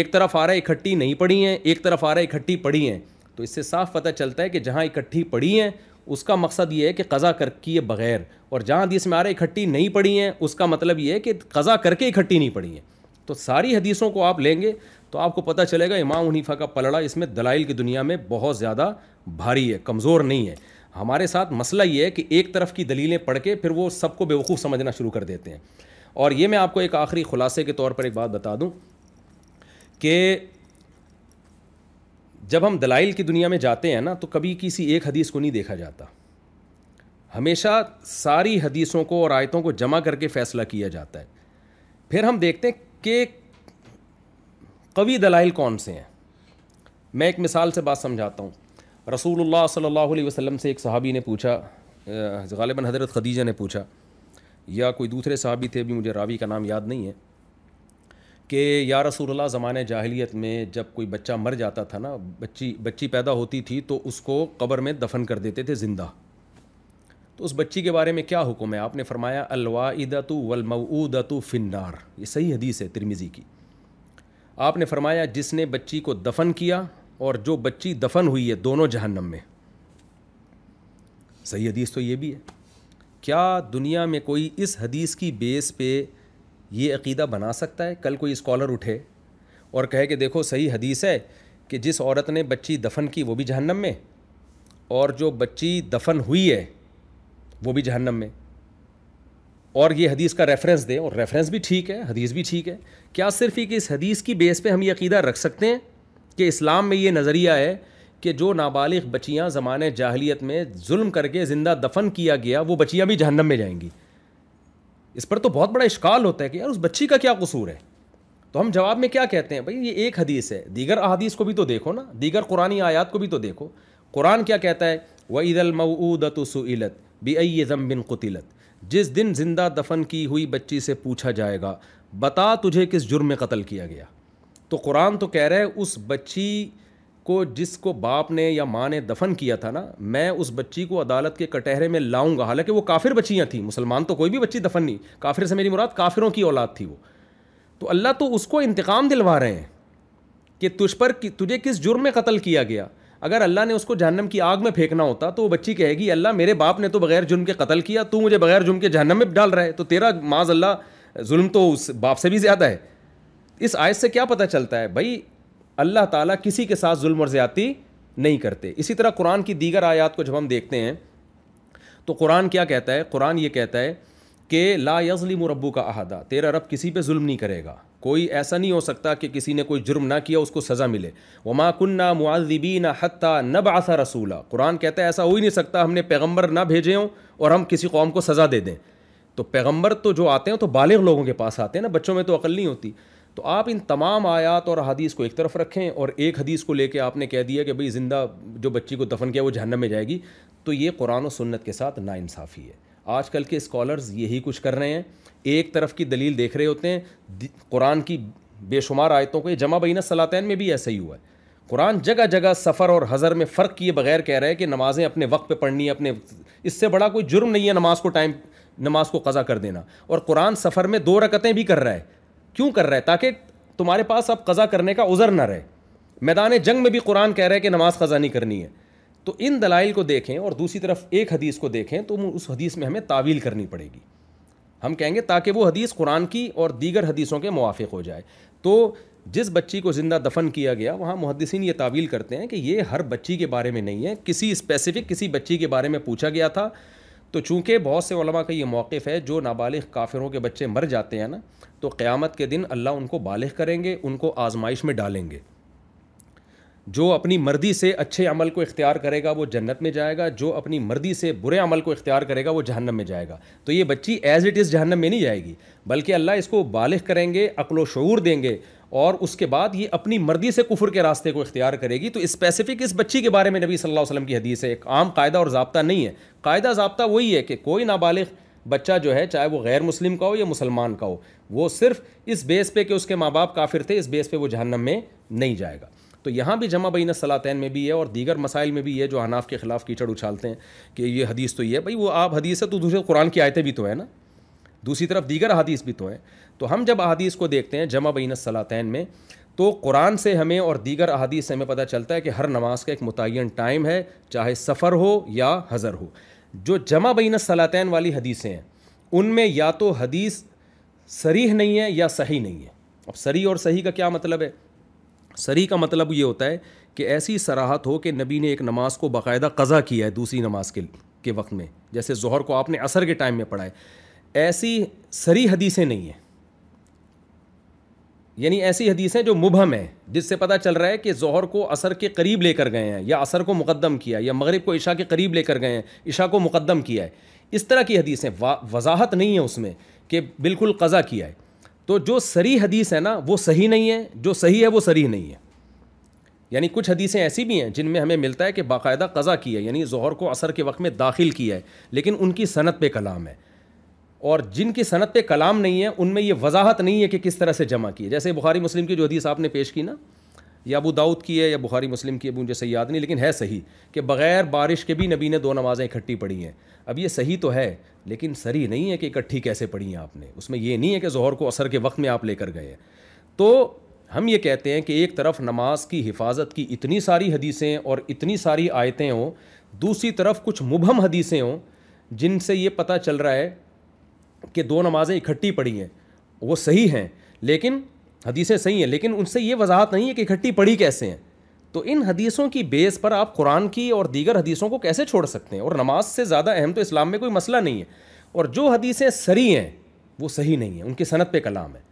एक तरफ आ रहा इकट्ठी नहीं पढ़ी हैं एक तरफ आ रहा इकट्ठी पढ़ी हैं तो इससे साफ पता चलता है कि जहाँ इकट्ठी पढ़ी हैं उसका मकसद ये है कि कज़ा कर किए बग़ैर और जहाँ हदीस में आ रहे इकट्ठी नहीं पड़ी हैं उसका मतलब ये है कि कज़ा करके इकट्ठी नहीं पड़ी हैं तो सारी हदीसों को आप लेंगे तो आपको पता चलेगा इमाम हनीफा का पलड़ा इसमें दलाइल की दुनिया में बहुत ज़्यादा भारी है कमज़ोर नहीं है हमारे साथ मसला ये है कि एक तरफ की दलीलें पढ़ के फिर वो सबको बेवकूफ़ समझना शुरू कर देते हैं और ये मैं आपको एक आखिरी खुलासे के तौर पर एक बात बता दूँ कि जब हम दलाइल की दुनिया में जाते हैं ना तो कभी किसी एक हदीस को नहीं देखा जाता हमेशा सारी हदीसों को और आयतों को जमा करके फ़ैसला किया जाता है फिर हम देखते हैं कि कवि दलाइल कौन से हैं मैं एक मिसाल से बात समझाता हूँ रसूल सल्ला अलैहि से एक सहाबी ने पूछा गालिबा हज़रत खदीजा ने पूछा या कोई दूसरे साहबी थे भी मुझे रावी का नाम याद नहीं है कि या रसूल ज़माने जाहिलियत में जब कोई बच्चा मर जाता था ना बच्ची बच्ची पैदा होती थी तो उसको कब्र में दफन कर देते थे ज़िंदा तो उस बच्ची के बारे में क्या हुक्म है आपने फरमाया अलवादतु वलमऊदतु फिन्नार ये सही हदीस है तिरमिज़ी की आपने फरमाया जिसने बच्ची को दफन किया और जो बच्ची दफन हुई है दोनों जहन्नम में सही हदीस तो ये भी है क्या दुनिया में कोई इस हदीस की बेस पे ये अकीदा बना सकता है कल कोई स्कॉलर उठे और कहे कि देखो सही हदीस है कि जिस औरत ने बच्ची दफन की वो भी जहन्नम में और जो बच्ची दफन हुई है वो भी जहन्नम में और ये हदीस का रेफरेंस दें और रेफरेंस भी ठीक है हदीस भी ठीक है क्या सिर्फ एक इस हदीस की बेस पे हम ये अकीदा रख सकते हैं कि इस्लाम में ये नज़रिया है कि जो नाबालिग बच्चियाँ ज़माने जाहलीत में जुल्म करके ज़िंदा दफन किया गया वो बच्चियाँ भी जहन्नम में जाएंगी इस पर तो बहुत बड़ा इश्काल होता है कि यार उस बच्ची का क्या कसूर है तो हम जवाब में क्या कहते हैं भाई ये एक हदीस है दीगर अदीस को भी तो देखो ना दीगर कुरानी आयात को भी तो देखो कुरान क्या कहता है व ईदलमऊदत सुलत बी अय ज़म्बिन कुतिलत जिस दिन जिंदा दफन की हुई बच्ची से पूछा जाएगा बता तुझे किस जुर्म में कत्ल किया गया तो कुरान तो कह रहा है उस बच्ची को जिसको बाप ने या माँ ने दफन किया था ना मैं उस बच्ची को अदालत के कटहरे में लाऊंगा हालांकि वो काफिर बच्चियाँ थी मुसलमान तो कोई भी बच्ची दफन नहीं काफिर से मेरी मुराद काफिरों की औलाद थी वो तो अल्लाह तो उसको इंतकाम दिलवा रहे हैं कि तुझ पर कि, तुझे किस जुर्म में कत्ल किया गया अगर अल्लाह ने उसको जहनम की आग में फेंकना होता तो वो बच्ची कहेगी अल्लाह मेरे बाप ने तो बगैर जुर्म के कत्ल किया तू मुझे बगैर जुर्म के जहनम में डाल रहा है तो तेरा माज अल्लाह जुल्म तो उस बाप से भी ज़्यादा है इस आयत से क्या पता चलता है भाई अल्लाह ताला किसी के साथ जुल्म और ज़्यादती नहीं करते इसी तरह कुरान की दीगर आयात को जब हम देखते हैं तो कुरान क्या कहता है कुरान ये कहता है कि ला यजलिम रब्बू का अहदा तेरा रब किसी पर जुल्म नहीं करेगा कोई ऐसा नहीं हो सकता कि किसी ने कोई जुर्म ना किया उसको सज़ा मिले वमा कुन्ना मुआजबीन हती नब आसा रसूला कुरान कहता है ऐसा हो ही नहीं सकता हमने पैगम्बर ना भेजे हों और हम किसी कौम को सज़ा दे दें तो पैगम्बर तो जो आते हैं तो बालग लोगों के पास आते हैं ना बच्चों में तो अकल नहीं होती तो आप इन तमाम आयात और हदीस को एक तरफ रखें और एक हदीस को लेकर आपने कह दिया कि भाई ज़िंदा जो बच्ची को दफन किया वो जहन्नम में जाएगी तो ये कुरान और सुन्नत के साथ नाइंसाफ़ी है आज कल के स्कॉलर्स यही कुछ कर रहे हैं एक तरफ की दलील देख रहे होते हैं कुरान की बेशुमार आयतों को ये जमा बीना सलातैन में भी ऐसा ही हुआ है कुरान जगह जगह सफ़र और हज़र में फ़र्क किए बगैर कह रहे हैं कि नमाज़ें अपने वक्त पर पढ़नी है अपने इससे बड़ा कोई जुर्म नहीं है नमाज को टाइम नमाज को कज़ा कर देना और कुरान सफ़र में दो रकतें भी कर रहा है क्यों कर रहा है ताकि तुम्हारे पास अब कज़ा करने का उज़र ना रहे मैदान जंग में भी कुरान कह रहा है कि नमाज कज़ा नहीं करनी है तो इन दलाइल को देखें और दूसरी तरफ एक हदीस को देखें तो उस हदीस में हमें तावील करनी पड़ेगी हम कहेंगे ताकि वो हदीस कुरान की और दीगर हदीसों के मुआफ़ हो जाए तो जिस बच्ची को ज़िंदा दफन किया गया वहाँ मुहदसिन ये तावील करते हैं कि ये हर बच्ची के बारे में नहीं है किसी स्पेसिफ़िक किसी बच्ची के बारे में पूछा गया था तो चूँकि बहुत से उलमा का ये मौक़ है जो नाबालिग काफिरों के बच्चे मर जाते हैं ना तो क़्यामत के दिन अल्लाह उनको बालिग करेंगे उनको आजमाइश में डालेंगे जो अपनी मर्दी से अच्छे अमल को इख्तियार करेगा वो जन्नत में जाएगा जो अपनी मर्दी से बुरे अमल को इख्तियार करेगा वो जहन्नम में जाएगा तो ये बच्ची एज़ इट इज़ जहन्नम में नहीं जाएगी बल्कि अल्लाह इसको बालिग करेंगे अक्लो शूर देंगे और उसके बाद ये अपनी मर्दी से कुफर के रास्ते को इख्तियार करेगी तो स्पेसिफिक इस, बच्ची के बारे में नबी सल्लल्लाहु अलैहि वसल्लम की हदीस है एक आम कायदा और जबता नहीं है कायदा जबता वही है कि कोई नाबालिग बच्चा जो है चाहे वो गैर मुस्लिम का हो या मुसलमान का हो वो सिर्फ इस बेस पे कि उसके माँ बाप काफिर थे इस बेस पे वो जहन्नम में नहीं जाएगा तो यहाँ भी जमा बैन सलातैन में भी है और दीगर मसाइल में भी है जो अनाफ के खिलाफ कीचड़ उछालते हैं कि ये हदीस तो ये है भाई वो आप हदीस है तो दूसरे कुरान की आयतें भी तो है ना दूसरी तरफ दीगर हदीस भी तो हैं तो हम जब अदीस को देखते हैं जमा बैन सलातैन में तो कुरान से हमें और दीगर अदीस से हमें पता चलता है कि हर नमाज का एक मुतन टाइम है चाहे सफ़र हो या हज़र हो जो जमा बैन सलातैन वाली हदीसें हैं उनमें या तो हदीस सरीह नहीं है या सही नहीं है अब सरी और सही का क्या मतलब है सरी का मतलब ये होता है कि ऐसी सराहत हो कि नबी ने एक नमाज को बाकायदा कज़ा किया है दूसरी नमाज के के वक्त में जैसे जहर को आपने असर के टाइम में पढ़ा है ऐसी सरी हदीसें नहीं हैं यानी ऐसी हदीसें जो मुबहम हैं जिससे पता चल रहा है कि जहर को असर के करीब लेकर गए हैं या असर को मुकदम किया है या मगरब को इशा के करीब लेकर गए हैं ईशा को मुकदम किया है इस तरह की हदीसें वजाहत नहीं है उसमें कि बिल्कुल कज़ा किया है तो जो सरी हदीस है ना वो सही नहीं है जो सही है वो सरी नहीं है यानी कुछ हदीसें ऐसी भी हैं जिनमें हमें मिलता है कि बाकायदा कज़ा किया है यानी जहर को असर के वक्त में दाखिल किया है लेकिन उनकी सनत पे कलाम है और जिनकी सनत पे कलाम नहीं है उनमें ये वजाहत नहीं है कि किस तरह से जमा की जैसे बुखारी मुस्लिम की जो हदीस आपने पेश की ना या अबू दाऊद की है या बुखारी मुस्लिम की है मुझे सही याद नहीं लेकिन है सही कि बग़ैर बारिश के भी नबी ने दो नमाज़ें इकट्ठी पड़ी हैं अब ये सही तो है लेकिन सरी नहीं है कि इकट्ठी कैसे पढ़ी हैं आपने उसमें ये नहीं है कि जहर को असर के वक्त में आप लेकर गए तो हम ये कहते हैं कि एक तरफ नमाज की हिफाजत की इतनी सारी हदीसें और इतनी सारी आयतें हों दूसरी तरफ कुछ मुबहम हदीसें हों जिनसे ये पता चल रहा है कि दो नमाज़ें इकट्ठी पढ़ी हैं वो सही हैं लेकिन हदीसें सही हैं लेकिन उनसे ये वजाहत नहीं है कि इकट्ठी पढ़ी कैसे हैं तो इन हदीसों की बेस पर आप कुरान की और दीगर हदीसों को कैसे छोड़ सकते हैं और नमाज से ज़्यादा अहम तो इस्लाम में कोई मसला नहीं है और जो हदीसें सरी हैं वो सही नहीं हैं उनकी सनत पे कलाम है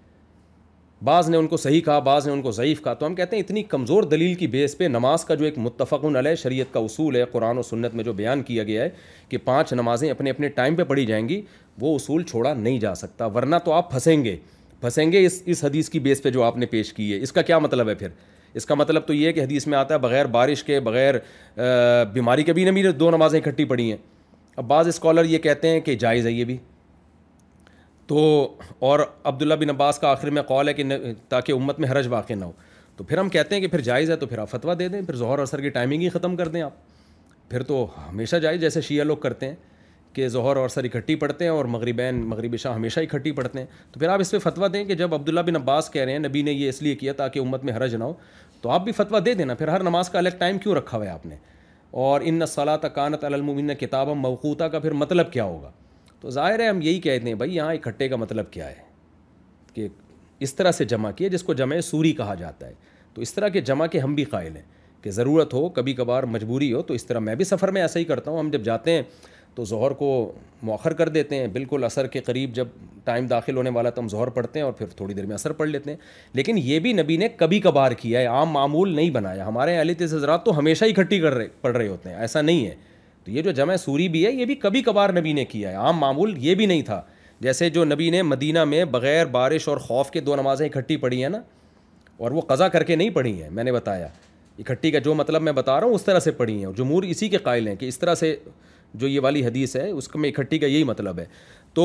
बाज़ ने उनको सही कहा बाज़ ने उनको ज़यीफ़ कहा तो हम कहते हैं इतनी कमज़ोर दलील की बेस पर नमाज का जो एक मुतफ़न अल शरीत का उसूल है कुरान और सुन्नत में जो बयान किया गया है कि पाँच नमाज़ें अपने अपने टाइम पर पढ़ी जाएंगी वो उसूल छोड़ा नहीं जा सकता वरना तो आप फंसेंगे फंसेंगे इस इस हदीस की बेस पे जो आपने पेश की है इसका क्या मतलब है फिर इसका मतलब तो ये है कि हदीस में आता है बग़ैर बारिश के बग़ैर बीमारी के भी नबी ने दो नमाज़ें इकट्ठी पढ़ी हैं अब बाज़ इस्कॉलर ये कहते हैं कि जायज़ है ये भी तो और अब्दुल्ला बिन अब्बास का आखिर में कौल है कि ताकि उम्मत में हरज वाक़ ना हो तो फिर हम कहते हैं कि फिर जायज़ है तो फिर आप फतवा दे दें फिर जहर असर की टाइमिंग ही ख़त्म कर दें आप फिर तो हमेशा जायज़ जैसे शिया लोग करते हैं कि जहर और सर इकट्ठी पढ़ते हैं और मगरबैन मगरब शाह हमेशा इकट्ठी पढ़ते हैं तो फिर आप इस पर फतवा दें कि जब अब्दुल्ला बिन अब्बास कह रहे हैं नबी ने ये इसलिए किया ताकि उम्मत में हरा जनाओ तो आप भी फतवा दे देना फिर हर नमाज का अलग टाइम क्यों रखा हुआ है आपने और इन सला तकानत अलमिन किताब मवकूता का फिर मतलब क्या होगा तो ज़ाहिर है हम यही कहते हैं भाई यहाँ इकट्ठे का मतलब क्या है कि इस तरह से जमा किए जिसको जमे सूरी कहा जाता है तो इस तरह के जमा के हम भी कायल हैं कि ज़रूरत हो कभी कभार मजबूरी हो तो इस तरह मैं भी सफ़र में ऐसा ही करता हूँ हम जब जाते हैं तो जहर को मौखर कर देते हैं बिल्कुल असर के करीब जब टाइम दाखिल होने वाला तो हम जहर पढ़ते हैं और फिर थोड़ी देर में असर पढ़ लेते हैं लेकिन ये भी नबी ने कभी कभार किया है आम मामूल नहीं बनाया हमारे अहल तजरात तो हमेशा ही इकट्ठी कर रहे पढ़ रहे होते हैं ऐसा नहीं है तो ये जो जमा सूरी भी है ये भी कभी कभार नबी ने किया है आम मामूल ये भी नहीं था जैसे जो नबी ने मदीना में बग़ैर बारिश और खौफ के दो नमाज़ें इकट्ठी पढ़ी हैं ना और वो कज़ा करके नहीं पढ़ी हैं मैंने बताया इकट्ठी का जो मतलब मैं बता रहा हूँ उस तरह से पढ़ी हैं जमूर इसी के कायल हैं कि इस तरह से जो ये वाली हदीस है उसमें इकट्ठी का यही मतलब है तो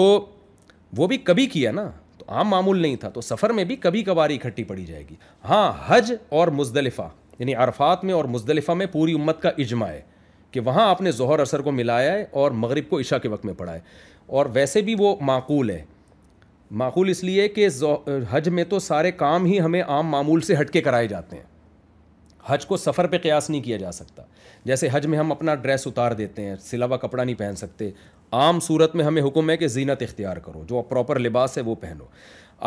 वो भी कभी किया ना तो आम मामूल नहीं था तो सफ़र में भी कभी कभार इकट्ठी पड़ी जाएगी हाँ हज और मुजदलिफ़ा यानी अरफात में और मुजदलिफ़ा में पूरी उम्मत का इजमा है कि वहाँ आपने जहर असर को मिलाया है और मगरिब को इशा के वक्त में पढ़ाए और वैसे भी वो माकूल है माकूल इसलिए कि हज में तो सारे काम ही हमें आम मामूल से हटके कराए जाते हैं हज को सफ़र पे कयास नहीं किया जा सकता जैसे हज में हम अपना ड्रेस उतार देते हैं सिलावा कपड़ा नहीं पहन सकते आम सूरत में हमें हुक्म है कि जीनत इख्तियार करो जो प्रॉपर लिबास है वो पहनो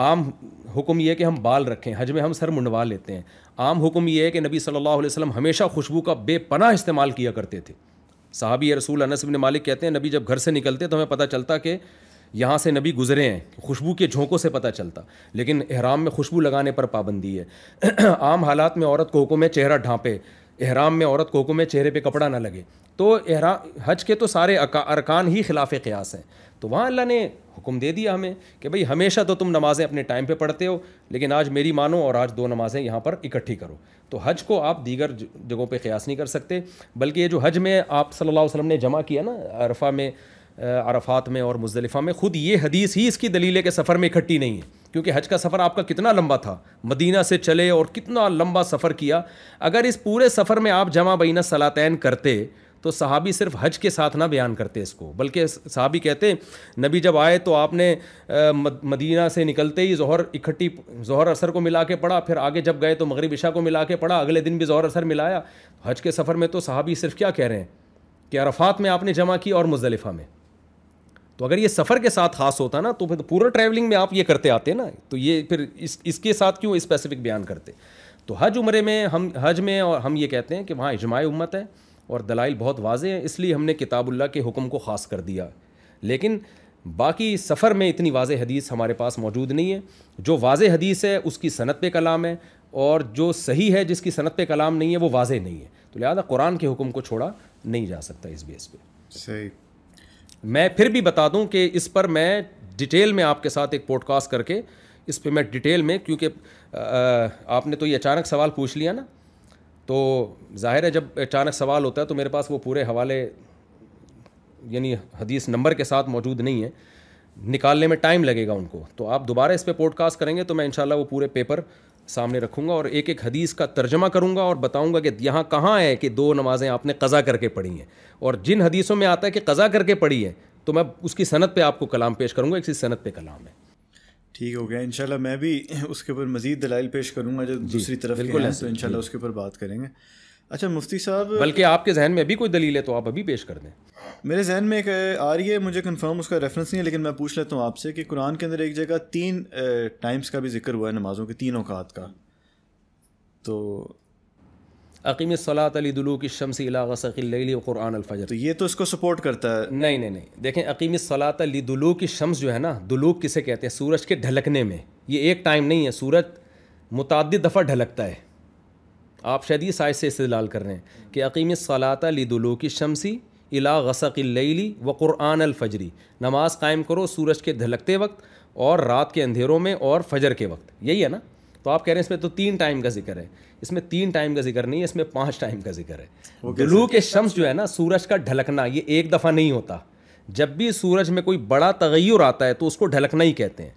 आम हुक्म यह है कि हम बाल रखें हज में हम सर मुंडवा लेते हैं आम हुक्म यह है कि नबी सल्लल्लाहु अलैहि वसल्लम हमेशा खुशबू का बेपनाह इस्तेमाल किया करते थे साहबी रसूल अनस बिन मालिक कहते हैं नबी जब घर से निकलते तो हमें पता चलता कि यहाँ से नबी गुजरे हैं खुशबू के झोंकों से पता चलता लेकिन अहराम में खुशबू लगाने पर पाबंदी है आम हालात में औरत को में चेहरा ढांपे अहराम में औरत को में चेहरे पर कपड़ा ना लगे तो एहराम हज के तो सारे अरकान ही खिलाफ क़यास हैं तो वहाँ अल्लाह ने हुक्म दे दिया हमें कि भाई हमेशा तो तुम नमाज़ें अपने टाइम पर पढ़ते हो लेकिन आज मेरी मानो और आज दो नमाज़ें यहाँ पर इकट्ठी करो तो हज को आप दीगर जगहों पर क़यास नहीं कर सकते बल्कि ये जो हज में आप सल्लल्लाहु अलैहि वसल्लम ने जमा किया ना अरफा में अरफात में और मुजलिफ़ा में ख़ुद ये हदीस ही इसकी दलील के सफ़र में इकट्ठी नहीं है क्योंकि हज का सफ़र आपका कितना लंबा था मदीना से चले और कितना लंबा सफ़र किया अगर इस पूरे सफ़र में आप जमा बीना सलातैन करते तो सहाबी सिर्फ हज के साथ ना बयान करते इसको बल्कि सहाबी कहते नबी जब आए तो आपने मदीना से निकलते ही जहर इकट्ठी जहर असर को मिला के पढ़ा फिर आगे जब गए तो मगरब इशा को मिला के पढ़ा अगले दिन भी जहर असर मिलाया हज के सफ़र में तो सहाबी सिर्फ क्या कह रहे हैं कि अरफात में आपने जमा की और मुजलिफ़ा में तो अगर ये सफ़र के साथ खास होता ना तो फिर पूरा ट्रैवलिंग में आप ये करते आते ना तो ये फिर इस इसके साथ क्यों स्पेसिफिक बयान करते तो हज उम्र में हम हज में और हम ये कहते हैं कि वहाँ इजमाय उम्मत है और दलाइल बहुत वाज हैं इसलिए हमने किताबुल्ला के हुक्म को ख़ास कर दिया लेकिन बाकी सफ़र में इतनी वाज हदीस हमारे पास मौजूद नहीं है जो वाज हदीस है उसकी सनत पे कलाम है और जो सही है जिसकी सनत पे कलाम नहीं है वो वाज नहीं है तो लिहाजा कुरान के हुक्म को छोड़ा नहीं जा सकता इस बेस पे सही मैं फिर भी बता दूं कि इस पर मैं डिटेल में आपके साथ एक पॉडकास्ट करके इस पर मैं डिटेल में क्योंकि आपने तो ये अचानक सवाल पूछ लिया ना तो जाहिर है जब अचानक सवाल होता है तो मेरे पास वो पूरे हवाले यानी हदीस नंबर के साथ मौजूद नहीं है निकालने में टाइम लगेगा उनको तो आप दोबारा इस पर पॉडकास्ट करेंगे तो मैं इनशाला वो पूरे पेपर सामने रखूँगा और एक एक हदीस का तर्जमा करूँगा और बताऊँगा कि यहाँ कहाँ है कि दो नमाज़ें आपने कज़ा करके पढ़ी हैं और जिन हदीसों में आता है कि कज़ा करके पढ़ी है तो मैं उसकी सनत पर आपको कलाम पेश करूँगा एक सनत पे कलाम है ठीक हो गया इंशाल्लाह मैं भी उसके ऊपर मज़ीद दलाइल पेश करूँगा जब दूसरी तरफ बिल्कुल तो इंशाल्लाह उसके ऊपर बात करेंगे अच्छा मुफ्ती साहब बल्कि आपके जहन में अभी कोई दलील है तो आप अभी पेश कर दें मेरे जहन में एक आ रही है मुझे कंफर्म उसका रेफरेंस नहीं है लेकिन मैं पूछ लेता हूँ आपसे कि कुरान के अंदर एक जगह तीन टाइम्स का भी जिक्र हुआ है नमाज़ों के तीन कात का तो अकीम सलात दुलू की शमसी इलासकिल क़ुरान अलफजर तो ये तो इसको सपोर्ट करता है नहीं नहीं नहीं देखें अकीम सलात दुलू की शम्स जो है ना दुलूक किसे कहते हैं सूरज के ढलकने में ये एक टाइम नहीं है सूरज मुतद दफ़ा ढलकता है आप शायद ये साइज से इस्तेलाल कर रहे हैं कि अकीम सलात लिदुलू की शमसी इला लैली व क़ुरान अलफजरी नमाज कायम करो सूरज के धलकते वक्त और रात के अंधेरों में और फजर के वक्त यही है ना तो आप कह रहे हैं इसमें तो तीन टाइम का जिक्र है इसमें तीन टाइम का जिक्र नहीं है इसमें पाँच टाइम का जिक्र है दुलू के शम्स जो है ना सूरज का ढलकना ये एक दफ़ा नहीं होता जब भी सूरज में कोई बड़ा तगैर आता है तो उसको ढलकना ही कहते हैं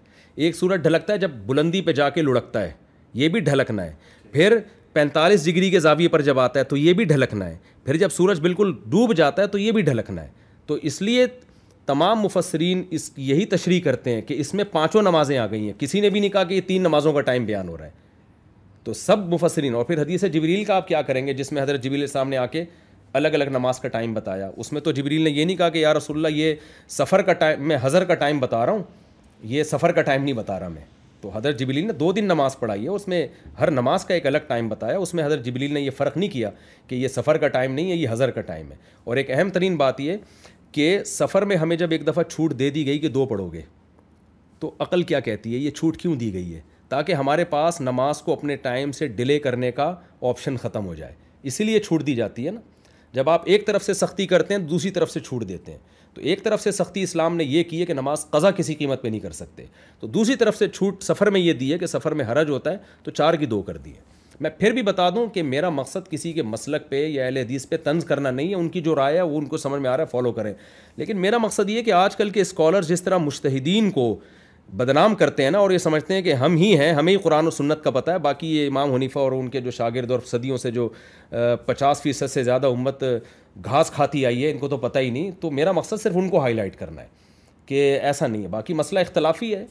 एक सूरज ढलकता है जब बुलंदी पे जाके लुढ़कता है ये भी ढलकना है फिर पैंतालीस डिग्री के जाविये पर जब आता है तो ये भी ढलकना है फिर जब सूरज बिल्कुल डूब जाता है तो ये भी ढलकना है तो इसलिए तमाम मुफसरीन इस यही तशरी करते हैं कि इसमें पाँचों नमाज़ें आ गई हैं किसी ने भी नहीं कहा कि ये तीन नमाज़ों का टाइम बयान हो रहा है तो सब मुफसरीन और फिर हदीस जबरील का आप क्या करेंगे जिसमें हजरत जबील साहब ने आके अलग अलग नमाज का टाइम बताया उसमें तो जबरील ने यह नहीं कहा कि यार रसोल्ला ये सफ़र का टाइम मैं हज़र का टाइम बता रहा हूँ ये सफ़र का टाइम नहीं बता रहा मैं तो हज़रत जबलील ने दो दिन नमाज़ पढ़ाई है उसमें हर नमाज का एक अलग टाइम बताया उसमें हज़रत जबलील ने यह फ़र्क नहीं किया कि ये सफ़र का टाइम नहीं है ये हज़र का टाइम है और एक अहम तरीन बात यह कि सफ़र में हमें जब एक दफ़ा छूट दे दी गई कि दो पढ़ोगे तो अकल क्या कहती है ये छूट क्यों दी गई है ताकि हमारे पास नमाज को अपने टाइम से डिले करने का ऑप्शन ख़त्म हो जाए इसीलिए छूट दी जाती है ना जब आप एक तरफ से सख्ती करते हैं दूसरी तरफ से छूट देते हैं तो एक तरफ से सख्ती इस्लाम ने यह की कि नमाज कज़ा किसी कीमत पर नहीं कर सकते तो दूसरी तरफ से छूट सफ़र में ये दी है कि सफ़र में हरज होता है तो चार की दो कर दिए मैं फिर भी बता दूं कि मेरा मकसद किसी के मसलक पे या अहल हदीस पे तंज करना नहीं है उनकी जो राय है वो उनको समझ में आ रहा है फॉलो करें लेकिन मेरा मकसद ये कि आजकल के स्कॉलर्स जिस तरह मुश्तहिदीन को बदनाम करते हैं ना और ये समझते हैं कि हम ही हैं हमें ही कुरान और सुन्नत का पता है बाकी ये इमाम हनीफा और उनके जो शागिर्द और सदियों से जो पचास फ़ीसद से ज़्यादा उम्मत घास खाती आई है इनको तो पता ही नहीं तो मेरा मकसद सिर्फ उनको हाईलाइट करना है कि ऐसा नहीं है बाकी मसला इख्तलाफी है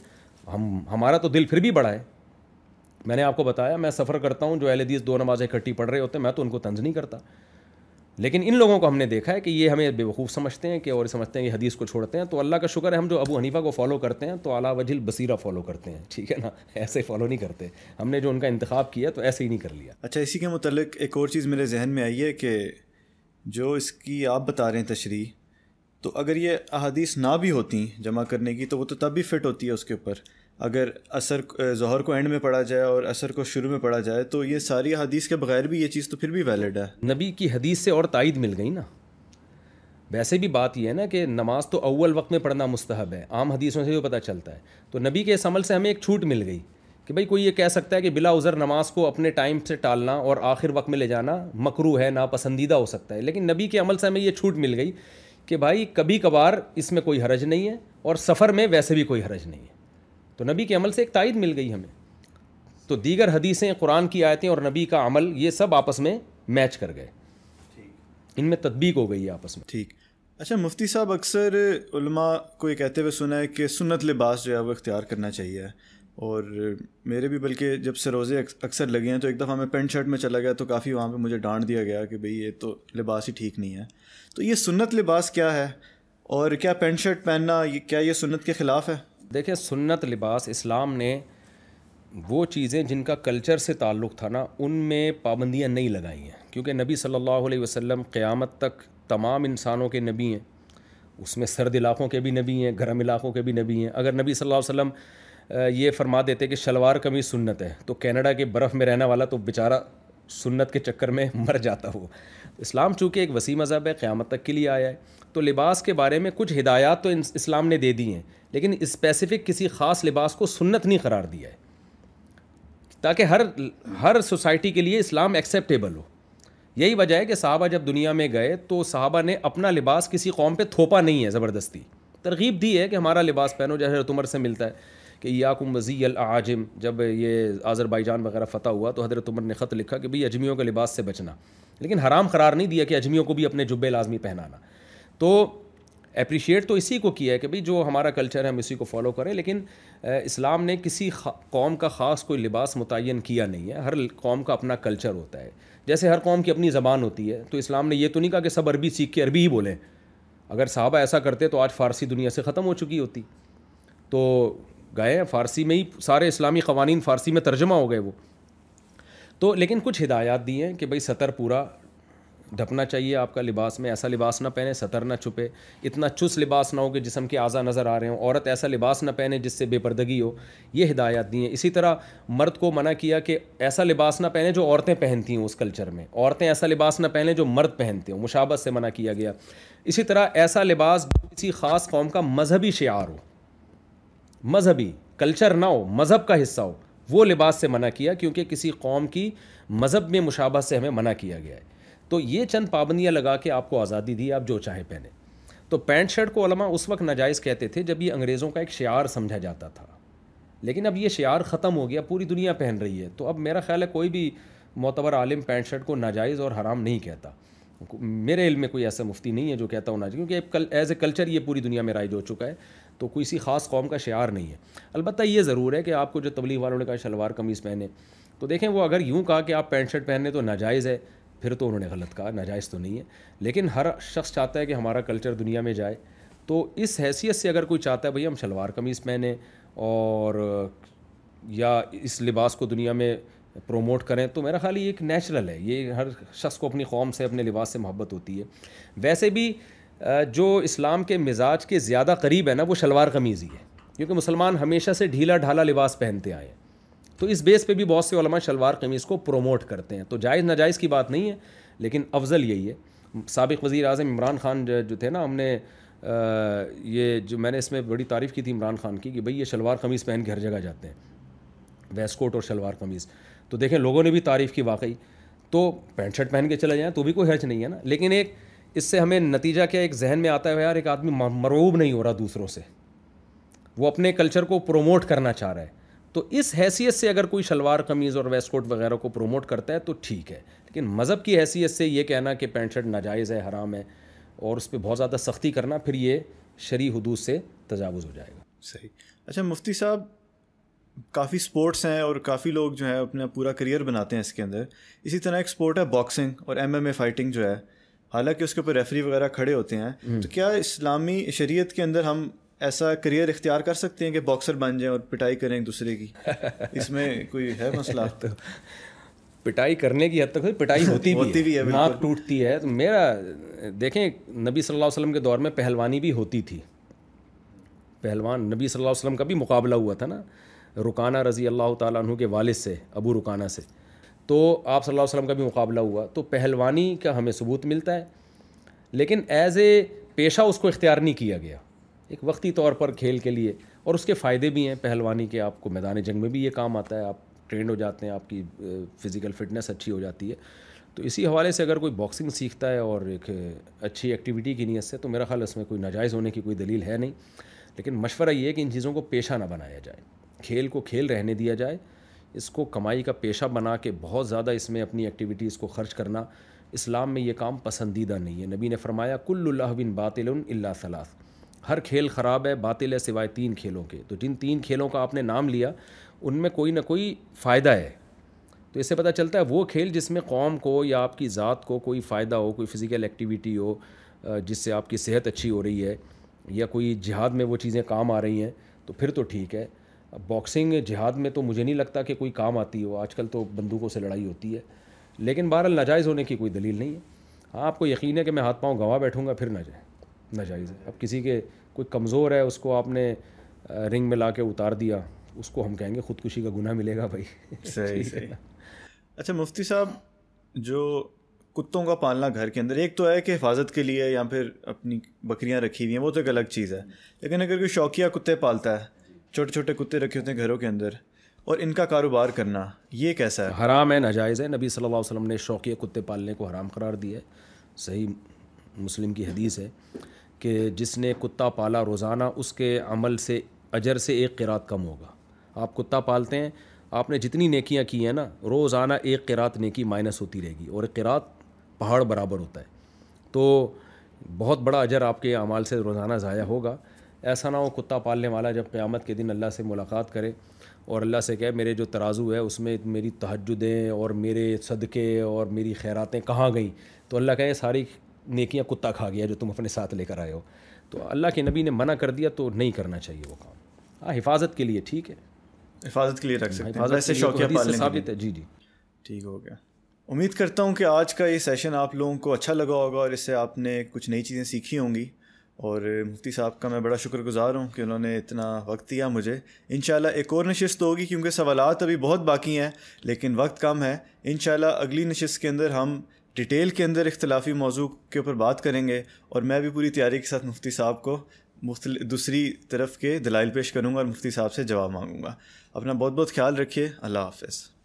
हम हमारा तो दिल फिर भी बड़ा है मैंने आपको बताया मैं सफ़र करता हूँ जो एदीस दो नमाज़ें इकट्ठी पढ़ रहे होते हैं मैं तो उनको तंज नहीं करता लेकिन इन लोगों को हमने देखा है कि ये हमें बेवकूफ़ समझते हैं कि और समझते हैं कि हदीस को छोड़ते हैं तो अल्लाह का शुक्र है हम जो अबू हनीफा को फॉलो करते हैं तो अला वजिल बसीरा फॉलो करते हैं ठीक है ना ऐसे फॉलो नहीं करते हमने जो उनका इंतखब किया तो ऐसे ही नहीं कर लिया अच्छा इसी के मतलब एक और चीज़ मेरे जहन में आई है कि जो इसकी आप बता रहे हैं तशरी तो अगर ये अहदीस ना भी होती जमा करने की तो वो तो तब भी फिट होती है उसके ऊपर अगर असर जहर को एंड में पढ़ा जाए और असर को शुरू में पढ़ा जाए तो ये सारी हदीस के बगैर भी ये चीज़ तो फिर भी वैलिड है नबी की हदीस से और तायद मिल गई ना वैसे भी बात यह है ना कि नमाज तो अव्वल वक्त में पढ़ना मुस्तहब है आम हदीसों से भी पता चलता है तो नबी के इस अमल से हमें एक छूट मिल गई कि भाई कोई ये कह सकता है कि बिला उज़र नमाज को अपने टाइम से टालना और आखिर वक्त में ले जाना मकरू है नापसंदीदा हो सकता है लेकिन नबी के अमल से हमें ये छूट मिल गई कि भाई कभी कभार इसमें कोई हरज नहीं है और सफ़र में वैसे भी कोई हरज नहीं है तो नबी के अमल से एक तायद मिल गई हमें तो दीगर हदीसें कुरान की आयतें और नबी का अमल ये सब आपस में मैच कर गए इनमें तदबीक हो गई है आपस में ठीक अच्छा मुफ्ती साहब अक्सर उलमा को ये कहते हुए सुना है कि सुन्नत लिबास जो है वो इख्तियार करना चाहिए और मेरे भी बल्कि जब से रोज़े अक्सर लगे हैं तो एक दफ़ा मैं पेंट शर्ट में चला गया तो काफ़ी वहाँ पे मुझे डांट दिया गया कि भाई ये तो लिबास ही ठीक नहीं है तो ये सुन्नत लिबास क्या है और क्या पेंट शर्ट पहनना ये क्या ये सुन्नत के ख़िलाफ़ है देखिए सुन्नत लिबास इस्लाम ने वो चीज़ें जिनका कल्चर से ताल्लुक़ था ना उनमें पाबंदियाँ नहीं लगाई हैं क्योंकि नबी सल्लल्लाहु अलैहि वसल्लम क़यामत तक तमाम इंसानों के नबी हैं उसमें सर्द इलाक़ों के भी नबी हैं गर्म इलाक़ों के भी नबी हैं अगर नबी सल्लल्लाहु अलैहि वसल्लम ये फरमा देते कि शलवार कमी सुन्नत है तो कनाडा के बर्फ़ में रहने वाला तो बेचारा सुन्नत के चक्कर में मर जाता हो इस्लाम चूँकि एक वसी मज़हब है क़्यामत तक के लिए आया है तो लिबास के बारे में कुछ हिदायत तो इस्लाम ने दे दी हैं लेकिन स्पेसिफ़िक किसी ख़ास लिबास को सुन्नत नहीं करार दिया है ताकि हर हर सोसाइटी के लिए इस्लाम एक्सेप्टेबल हो यही वजह है कि साहबा जब दुनिया में गए तो साहबा ने अपना लिबास किसी कौम पर थोपा नहीं है ज़बरदस्ती तरगीब दी है कि हमारा लिबास पहनो जैसे तुमर से मिलता है कि याकुम वज़ी आजम जब ये आज़रबाईजान वगैरह फ़तह हुआ तो हज़रत उमर ने ख़त लिखा कि भाई अजमियों के लिबास से बचना लेकिन हराम करार नहीं दिया कि अजमियों को भी अपने जुब्बे लाजमी पहनाना तो अप्रिशिएट तो इसी को किया है कि भाई जो हमारा कल्चर है हम इसी को फॉलो करें लेकिन इस्लाम ने किसी कौम का ख़ास कोई लिबास मुतन किया नहीं है हर कौम का अपना कल्चर होता है जैसे हर कौम की अपनी ज़बान होती है तो इस्लाम ने यह तो नहीं कहा कि सब अरबी सीख के अरबी ही बोलें अगर साहबा ऐसा करते तो आज फ़ारसी दुनिया से ख़त्म हो चुकी होती तो गए हैं फ़ारसी में ही सारे इस्लामी कवानीन फ़ारसी में तर्जमा हो गए वो तो लेकिन कुछ हिदायत दी हैं कि भाई सतर पूरा ढपना चाहिए आपका लिबास में ऐसा लिबास ना पहने सतर ना छुपे इतना चुस्त लिबास ना हो कि जिसम के आज़ा नज़र आ रहे हो औरत ऐसा लिबास ना पहने जिससे बेपर्दगी हो ये हिदायत दी हैं इसी तरह मर्द को मना किया कि ऐसा लिबास ना पहने जो औरतें पहनती हों उस कल्चर में औरतें ऐसा लिबास ना पहने जो मर्द पहनते हो मुशाबत से मना किया गया इसी तरह ऐसा लिबास किसी ख़ास कौम का मजहबी शार हो मजहबी कल्चर ना हो मज़हब का हिस्सा हो वो लिबास से मना किया क्योंकि किसी कौम की मज़हब में मुशाबा से हमें मना किया गया है तो ये चंद पाबंदियाँ लगा के आपको आज़ादी दी आप जो चाहें पहने तो पैंट शर्ट को अलमा उस वक्त नाजायज़ कहते थे जब ये अंग्रेज़ों का एक शार समझा जाता था लेकिन अब ये शार ख़त्म हो गया पूरी दुनिया पहन रही है तो अब मेरा ख्याल है कोई भी मोतबर आलम पैंट शर्ट को नाजायज़ और हराम नहीं कहता मेरे इल में कोई ऐसा मुफ्ती नहीं है जो कहता हो नाजायज़ क्योंकि एज ए कल्चर ये पूरी दुनिया में राइज हो चुका है तो कोई इसी ख़ास कौम का शार नहीं है अलबत् ये ज़रूर है कि आपको जो तबलीग वालों ने कहा शलवार कमीज़ पहने तो देखें वो अगर यूँ कहा कि आप पैंट शर्ट पहने तो नाजायज़ है फिर तो उन्होंने गलत कहा नाजायज़ तो नहीं है लेकिन हर शख्स चाहता है कि हमारा कल्चर दुनिया में जाए तो इस हैसियत से अगर कोई चाहता है भैया हम शलवार कमीज़ पहने और या इस लिबास को दुनिया में प्रोमोट करें तो मेरा ख्याल ये एक नेचुरल है ये हर शख्स को अपनी कौम से अपने लिबास से मोहब्बत होती है वैसे भी जो इस्लाम के मिजाज के ज़्यादा करीब है ना वो शलवार कमीज़ ही है क्योंकि मुसलमान हमेशा से ढीला ढाला लिबास पहनते आए हैं तो इस बेस पे भी बहुत से उलमा शलवार कमीज़ को प्रोमोट करते हैं तो जायज़ नाजायज़ की बात नहीं है लेकिन अफजल यही है सबक वज़ी अजम इमरान खान जो थे ना हमने ये जो मैंने इसमें बड़ी तारीफ़ की थी इमरान खान की कि भई ये शलवार कमीज़ पहन के हर जगह जाते हैं वेस्टकोट और शलवार कमीज़ तो देखें लोगों ने भी तारीफ़ की वाकई तो पैंट शर्ट पहन के चले जाएँ तो भी कोई हर्ज नहीं है ना लेकिन एक इससे हमें नतीजा क्या एक जहन में आता है यार एक आदमी मरूब नहीं हो रहा दूसरों से वो अपने कल्चर को प्रोमोट करना चाह रहा है तो इस हैसियत से अगर कोई शलवार कमीज़ और वेस्टकोट वगैरह को प्रोमोट करता है तो ठीक है लेकिन मज़हब की हैसियत से ये कहना कि पैंट शर्ट नाजायज़ है हराम है और उस पर बहुत ज़्यादा सख्ती करना फिर ये शरी हदूद से तजावज़ हो जाएगा सही अच्छा मुफ्ती साहब काफ़ी स्पोर्ट्स हैं और काफ़ी लोग जो है अपना पूरा करियर बनाते हैं इसके अंदर इसी तरह एक स्पोर्ट है बॉक्सिंग और एमएमए फाइटिंग जो है हालांकि उसके ऊपर रेफरी वगैरह खड़े होते हैं हम्म। तो क्या इस्लामी शरीयत के अंदर हम ऐसा करियर इख्तियार कर सकते हैं कि बॉक्सर बन जाएं और पिटाई करें एक दूसरे की इसमें कोई है मसला तो पिटाई करने की हद तक तो पिटाई होती भी होती भी है नाक टूटती है तो मेरा देखें नबी सल्लल्लाहु अलैहि वसल्लम के दौर में पहलवानी भी होती थी पहलवान नबी सल्लल्लाहु अलैहि वसल्लम का भी मुकाबला हुआ था ना रुकाना रज़ी अल्लाह तु के वालिद से अबू रुकाना से तो आप सल्लल्लाहु अलैहि वसल्लम का भी मुकाबला हुआ तो पहलवानी का हमें सबूत मिलता है लेकिन एज ए पेशा उसको इख्तियार नहीं किया गया एक वक्ती तौर पर खेल के लिए और उसके फ़ायदे भी हैं पहलवानी के आपको मैदान जंग में भी ये काम आता है आप ट्रेंड हो जाते हैं आपकी फ़िज़िकल फ़िटनेस अच्छी हो जाती है तो इसी हवाले से अगर कोई बॉक्सिंग सीखता है और एक अच्छी एक्टिविटी की नीयत से तो मेरा ख्याल इसमें कोई नाजायज़ होने की कोई दलील है नहीं लेकिन मशवरा ये है कि इन चीज़ों को पेशा ना बनाया जाए खेल को खेल रहने दिया जाए इसको कमाई का पेशा बना के बहुत ज़्यादा इसमें अपनी एक्टिविटीज़ को खर्च करना इस्लाम में ये काम पसंदीदा नहीं है नबी ने फरमाया कुल्लाबिन बातिल अल्ला सलास हर खेल ख़राब है बातिल है सिवाय तीन खेलों के तो जिन तीन खेलों का आपने नाम लिया उनमें कोई ना कोई फ़ायदा है तो इससे पता चलता है वो खेल जिसमें कौम को या आपकी ज़ात को कोई फ़ायदा हो कोई फ़िज़िकल एक्टिविटी हो जिससे आपकी सेहत अच्छी हो रही है या कोई जिहाद में वो चीज़ें काम आ रही हैं तो फिर तो ठीक है बॉक्सिंग जिहाद में तो मुझे नहीं लगता कि कोई काम आती हो आजकल तो बंदूकों से लड़ाई होती है लेकिन बहरहाल नाजायज़ होने की कोई दलील नहीं है हाँ आपको यकीन है कि मैं हाथ पाँव गंवा बैठूंगा फिर ना जाए नाजायज़ है अब किसी के कोई कमज़ोर है उसको आपने रिंग में ला के उतार दिया उसको हम कहेंगे खुदकुशी का गुना मिलेगा भाई सही सही अच्छा मुफ्ती साहब जो कुत्तों का पालना घर के अंदर एक तो है कि हिफाजत के लिए या फिर अपनी बकरियां रखी हुई हैं वो तो एक अलग चीज़ है लेकिन अगर कोई शौकिया कुत्ते पालता है छोटे छोटे कुत्ते रखे होते हैं घरों के अंदर और इनका कारोबार करना ये कैसा है हराम है नाजायज़ है नबी सल्लल्लाहु अलैहि वसल्लम ने शौकिया कुत्ते पालने को हराम करार दिया है सही मुस्लिम की हदीस है कि जिसने कुत्ता पाला रोज़ाना उसके अमल से अजर से एक किरात कम होगा आप कुत्ता पालते हैं आपने जितनी नकियाँ की हैं ना रोज़ाना एक किरात नेकी माइनस होती रहेगी और एक किरात पहाड़ बराबर होता है तो बहुत बड़ा अजर आपके अमाल से रोज़ाना ज़ाया होगा ऐसा ना हो कुत्ता पालने वाला जब क़्यामत के दिन अल्लाह से मुलाकात करे और अल्लाह से कहे मेरे जो तराजू है उसमें मेरी तहजदें और मेरे सदक़े और मेरी खैरतें कहाँ गई तो अल्लाह कहे सारी नेकियाँ कुत्ता खा गया जो तुम अपने साथ लेकर आए हो तो अल्लाह के नबी ने मना कर दिया तो नहीं करना चाहिए वो काम हाँ हिफाजत के लिए ठीक है हिफाजत के लिए रख सकते हैं शौकिया साबित है जी जी ठीक हो गया उम्मीद करता हूँ कि आज का ये सेशन आप लोगों को अच्छा लगा होगा और इससे आपने कुछ नई चीज़ें सीखी होंगी और मुफ्ती साहब का मैं बड़ा शुक्रगुजार हूँ कि उन्होंने इतना वक्त दिया मुझे इन एक और नशस्त होगी क्योंकि सवालत अभी बहुत बाकी हैं लेकिन वक्त कम है इन अगली नशस्त के अंदर हम डिटेल के अंदर इख्तलाफी मौजू के ऊपर बात करेंगे और मैं भी पूरी तैयारी के साथ मुफ्ती साहब को मुख्तल दूसरी तरफ के दलाइल पेश करूँगा और मुफ्ती साहब से जवाब मांगूँगा अपना बहुत बहुत ख्याल रखिए अल्लाह हाफ